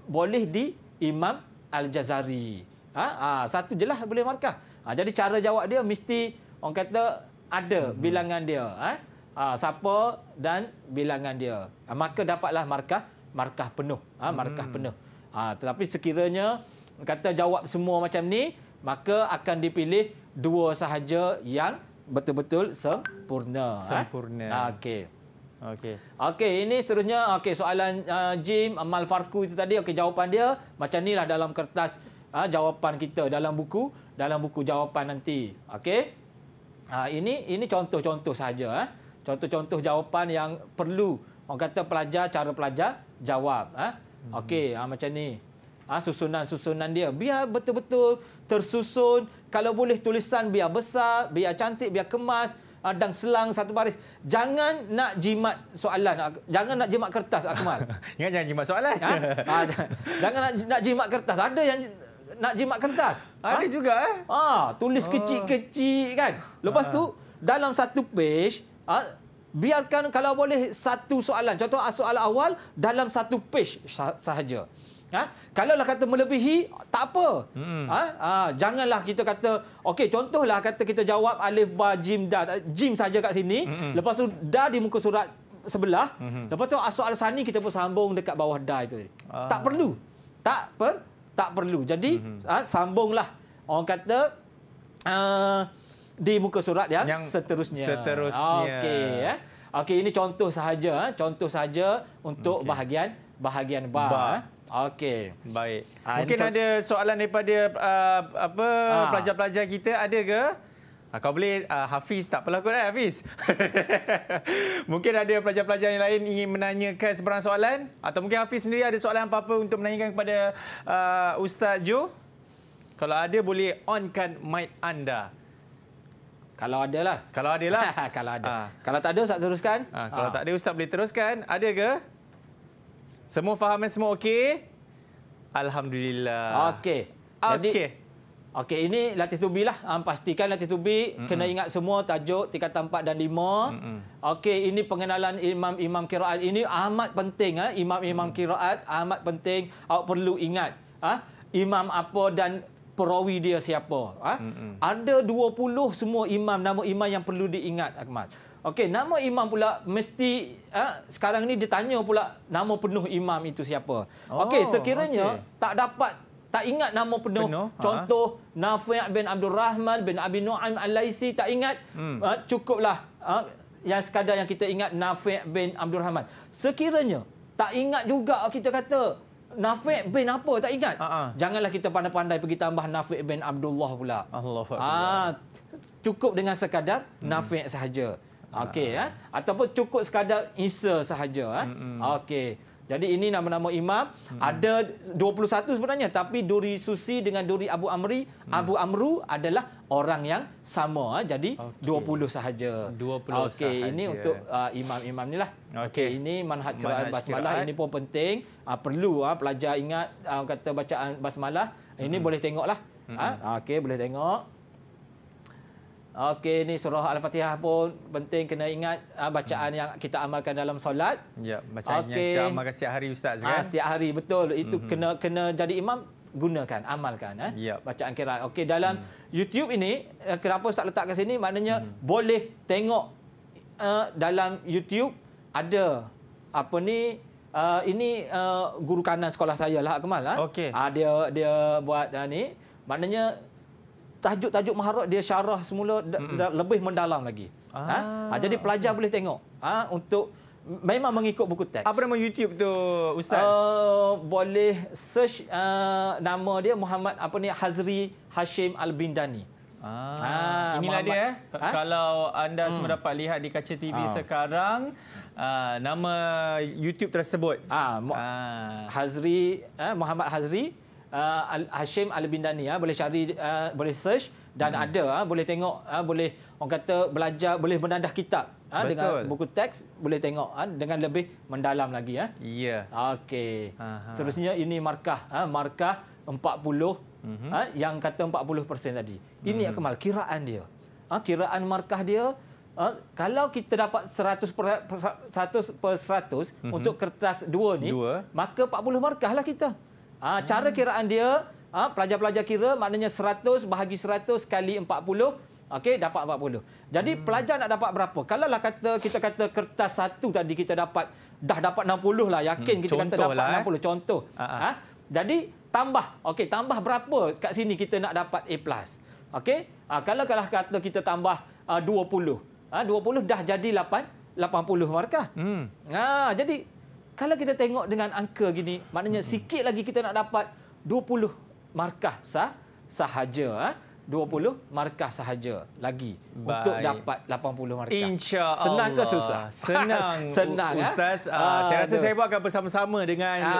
boleh di Imam Al-Jazari. Ha? Ha, satu je lah boleh markah. Ha, jadi cara jawab dia mesti orang kata ada hmm. bilangan dia. Ha? Ha, siapa dan bilangan dia. Ha, maka dapatlah markah markah penuh. Ha, markah hmm. penuh. Ha, tetapi sekiranya kata jawab semua macam ni, maka akan dipilih dua sahaja yang betul-betul sempurna. Ha? Sempurna. Ha? Ha, Okey. Okey. Okey, ini seterusnya okey soalan uh, Jim Amal Farku itu tadi okey jawapan dia macam inilah dalam kertas uh, jawapan kita dalam buku, dalam buku jawapan nanti. Okey. Uh, ini ini contoh-contoh saja eh. Contoh-contoh jawapan yang perlu orang kata pelajar cara pelajar jawab eh. Hmm. Okey, uh, macam ni. Ah uh, susunan-susunan dia biar betul-betul tersusun. Kalau boleh tulisan biar besar, biar cantik, biar kemas dan selang satu baris. Jangan nak jimat soalan. Jangan nak jimat kertas, Akmal. (laughs) Ingat jangan jimat soalan. Ha? ha jangan nak, nak jimat kertas. Ada yang nak jimat kertas. Ha? Ada juga. Eh? Ha, tulis kecil-kecil kan. Lepas ha. tu dalam satu page, ha, biarkan kalau boleh satu soalan. Contoh soalan awal dalam satu page sah sahaja. Ha? Kalau lah kata melebihi, tak apa. Hmm. Ha? Ha, janganlah kita kata, okay contohlah kata kita jawab alif, ba, jim, da. Jim saja kat sini. Hmm. Lepas tu da di muka surat sebelah. Hmm. Lepas tu asal sani kita pun sambung dekat bawah da itu. Ah. Tak perlu. Tak per, tak perlu. Jadi hmm. ha, sambunglah. Orang kata... Uh, di muka surat ya yang seterusnya. Seterusnya. okay ya. Okey ini contoh sahaja, ha. contoh sahaja untuk okay. bahagian bahagian ba. ba. Ha. Okey, baik. Ha, Mungkin ini... ada soalan daripada uh, apa ha. pelajar-pelajar kita ada ke? Ah, kau boleh uh, Hafiz tak perlu kan Hafiz? (laughs) mungkin ada pelajar-pelajar yang lain ingin menanyakan sebarang soalan atau mungkin Hafiz sendiri ada soalan apa-apa untuk menanyakan kepada uh, Ustaz Jo? Kalau ada boleh onkan mic anda. Kalau ada lah. Kalau ada lah. (laughs) kalau ada. Ha. Kalau tak ada Ustaz teruskan. Ha, kalau ha. tak ada Ustaz boleh teruskan. Ada ke? Semua faham eh? semua okey? Alhamdulillah. Okey. Jadi okey. Okey, ini latih tubi lah. Ah, pastikan latih tubi. Mm -mm. Kena ingat semua tajuk, tiga tempat dan lima. Mm -mm. Okey, ini pengenalan imam-imam kiraat. Ini amat penting. Imam-imam ah. eh? kiraat mm. amat penting. Awak perlu ingat. Eh? Imam apa dan perawi dia siapa. Eh? Mm -mm. Ada 20 semua imam, nama imam yang perlu diingat, Ahmad. Okey, nama imam pula mesti ha, sekarang ni ditanya pula nama penuh imam itu siapa. Oh, Okey, sekiranya okay. tak dapat tak ingat nama penuh, penuh ha. contoh ha? Nafi' bin Abdul Rahman bin Abi Nu'aim Al-Laisi tak ingat, hmm. ha, cukuplah ha, yang sekadar yang kita ingat Nafi' bin Abdul Rahman. Sekiranya tak ingat juga kita kata Nafi' bin apa tak ingat? Ha-ha. Janganlah kita pandai-pandai pergi tambah Nafi' bin Abdullah pula. Allahu ha, Cukup dengan sekadar hmm. Nafi' sahaja. Okey ya. Ataupun cukup sekadar isa sahaja eh. Okey. Jadi ini nama-nama imam hmm. ada 21 sebenarnya tapi duri susi dengan duri Abu Amri hmm. Abu Amru adalah orang yang sama eh? jadi okay. 20 sahaja. 20 okay, sahaja. ini untuk uh, imam-imam inilah. Okey okay, ini manhaj qiraat uh, basmalah ini pun penting uh, perlu uh, pelajar ingat uh, kata bacaan basmalah ini hmm. boleh tengoklah. Hmm. Uh, Okey boleh tengok. Okey ni surah Al-Fatihah pun penting kena ingat ha, bacaan hmm. yang kita amalkan dalam solat. Ya, bacaan okay. yang kita amalkan setiap hari ustaz kan. Ha, setiap hari betul itu hmm. kena kena jadi imam gunakan amalkan eh yep. Ya. bacaan qiraat okey dalam hmm. youtube ini eh, kenapa ustaz letak kat sini maknanya hmm. boleh tengok uh, dalam youtube ada apa ni uh, ini uh, guru kanan sekolah saya lah akmal ah eh? okay. uh, dia dia buat uh, ni maknanya tajuk-tajuk maharat dia syarah semula mm -mm. lebih mendalam lagi. Ha? Ha, ah. Ha? Jadi pelajar okay. boleh tengok ha? untuk memang mengikut buku teks. Apa nama YouTube tu ustaz? Uh, boleh search uh, nama dia Muhammad apa ni Hazri Hashim Al-Bindani. Ah, ah, inilah dia. Eh? Ha? Kalau anda hmm. semua dapat lihat di kaca TV ah. sekarang, ah, nama YouTube tersebut. Ah, ah. Hazri, eh, Muhammad Hazri uh, Hashim Al-Bindani ya uh, boleh cari uh, boleh search dan hmm. ada uh, boleh tengok uh, boleh orang kata belajar boleh menandah kitab uh, dengan buku teks boleh tengok uh, dengan lebih mendalam lagi ya. Uh. Ya. Yeah. Okey. Seterusnya ini markah uh, markah 40 mm-hmm. uh, yang kata 40% tadi. Ini mm-hmm. akmal kiraan dia. Uh, kiraan markah dia Uh, kalau kita dapat 100 per 100, per 100 mm-hmm. untuk kertas dua ni dua. maka 40 markah lah kita Ah ha, cara hmm. kiraan dia, ah pelajar-pelajar kira maknanya 100 bahagi 100 kali 40 Okey dapat 40. Jadi hmm. pelajar nak dapat berapa? Kalau lah kata kita kata kertas satu tadi kita dapat dah dapat 60 lah yakin hmm, kita kata dapat lah, 60 eh. contoh. Ah, ah. Ha? Jadi tambah. Okey tambah berapa kat sini kita nak dapat A+. plus. Okey? Ha, kalau kalah kata kita tambah uh, 20. Ha, 20 dah jadi 8 80 markah. Hmm. Ha, jadi kalau kita tengok dengan angka gini maknanya sikit lagi kita nak dapat 20 markah sah sahaja eh? 20 markah sahaja lagi Baik. untuk dapat 80 markah. Insya Allah. Senang ke susah? Senang, (laughs) Senang eh? Ustaz. Ha? Uh, saya rasa saya pun akan bersama-sama dengan ha.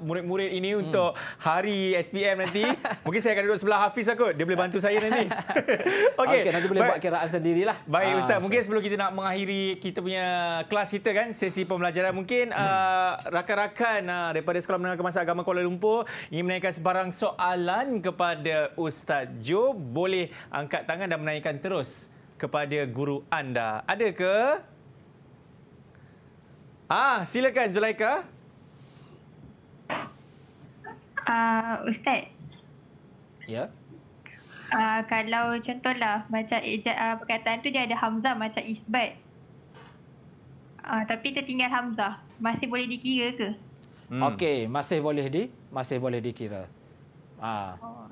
murid-murid ini hmm. untuk hari SPM nanti. (laughs) Mungkin saya akan duduk sebelah Hafiz aku. Dia boleh bantu saya nanti. (laughs) Okey. Okay, nanti boleh Baik. buat kiraan sendirilah. Baik ha, Ustaz. So. Mungkin sebelum kita nak mengakhiri kita punya kelas kita kan, sesi pembelajaran. Mungkin hmm. rakan-rakan uh, daripada Sekolah Menengah Kemasan Agama Kuala Lumpur ingin menaikkan sebarang soalan kepada Ustaz Jo boleh angkat tangan dan menaikkan terus kepada guru anda. Ada ke? Ah, silakan Zulaika. Uh, ah, Ustaz. Ya. Yeah. Uh, kalau contohlah macam ejak uh, ah, perkataan tu dia ada hamzah macam isbat. Uh, tapi tertinggal hamzah. Masih boleh dikira ke? Hmm. Okey, masih boleh di masih boleh dikira. Ah. Uh. Oh.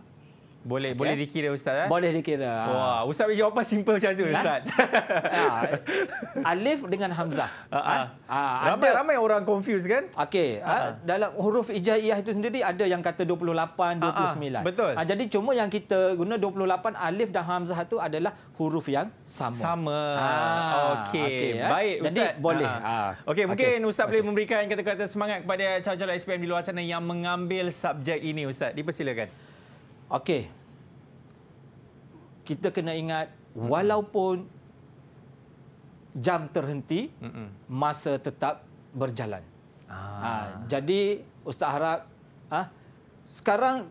Boleh okay. boleh dikira Ustaz? Eh? Boleh dikira. Wah, Ustaz bagi jawapan simple macam tu Ustaz. Ha? (laughs) Alif dengan Hamzah. Ha? Ah, ah. Ha? Ha? Ramai-ramai orang confuse kan? Okey, ha? ha? dalam huruf Ijaiyah itu sendiri ada yang kata 28, 29. Ha? Betul. Ha? Jadi cuma yang kita guna 28, Alif dan Hamzah itu adalah huruf yang sama. Sama. Ha? Okey, okay, ya. baik Ustaz. Jadi boleh. Ha? Ha? Okey, mungkin okay. Ustaz boleh memberikan kata-kata semangat kepada calon-calon SPM di luar sana yang mengambil subjek ini Ustaz. Dipersilakan. Okey. Okey. Kita kena ingat walaupun jam terhenti, masa tetap berjalan. Ah. Ha, jadi Ustaz harap ha, sekarang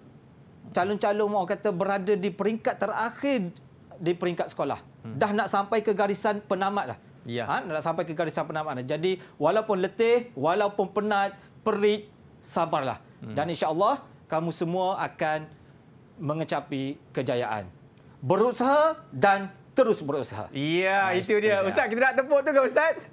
calon-calon mau kata berada di peringkat terakhir di peringkat sekolah. Hmm. Dah nak sampai ke garisan penamat dah. Ya. Ha, nak sampai ke garisan penamat dah. Jadi walaupun letih, walaupun penat, perit, sabarlah. Hmm. Dan insya-Allah kamu semua akan mengecapi kejayaan. Berusaha dan terus berusaha. Ya, Baik itu dia. dia. Ustaz, kita nak tepuk tu ke Ustaz?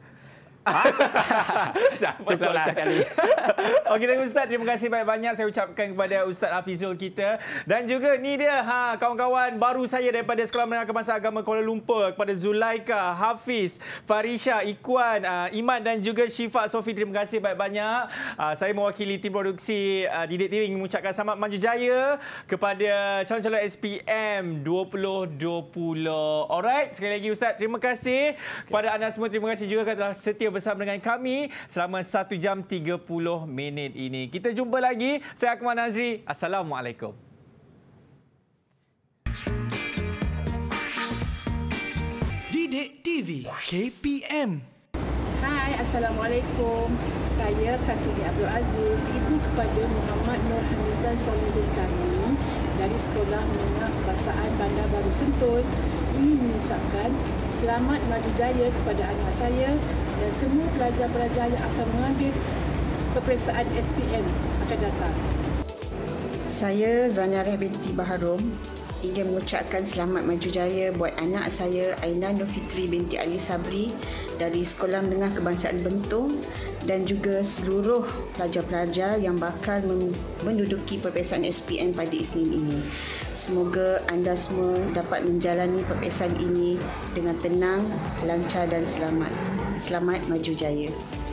(laughs) Lah Cukup lah sekali. (laughs) Okey, terima Ustaz. Terima kasih banyak-banyak. Saya ucapkan kepada Ustaz Hafizul kita. Dan juga ni dia, ha, kawan-kawan baru saya daripada Sekolah Menengah Kemasa Agama Kuala Lumpur. Kepada Zulaika, Hafiz, Farisha, Ikwan, uh, Iman dan juga Syifa Sofi. Terima kasih banyak-banyak. Uh, saya mewakili tim produksi uh, Didik Tiring mengucapkan selamat maju jaya kepada calon-calon SPM 2020. Alright, sekali lagi Ustaz. Terima kasih kepada anda semua. Terima kasih juga kerana setia bersama dengan kami selama 1 jam 30 minit ini. Kita jumpa lagi. Saya Akmal Nazri. Assalamualaikum. Didik TV KPM. Hai, Assalamualaikum. Saya Khatibi Abdul Aziz, ibu kepada Muhammad Nur Hamizan Solidin kami dari Sekolah Menengah Kebangsaan Bandar Baru Sentul ingin mengucapkan selamat maju jaya kepada anak saya dan semua pelajar-pelajar yang akan mengambil peperiksaan SPM akan datang. Saya Zaniarah binti Baharum ingin mengucapkan selamat maju jaya buat anak saya Aina Nofitri binti Ali Sabri dari Sekolah Menengah Kebangsaan Bentong dan juga seluruh pelajar-pelajar yang bakal menduduki peperiksaan SPM pada Isnin ini. Semoga anda semua dapat menjalani peperiksaan ini dengan tenang, lancar dan selamat. Selamat maju jaya.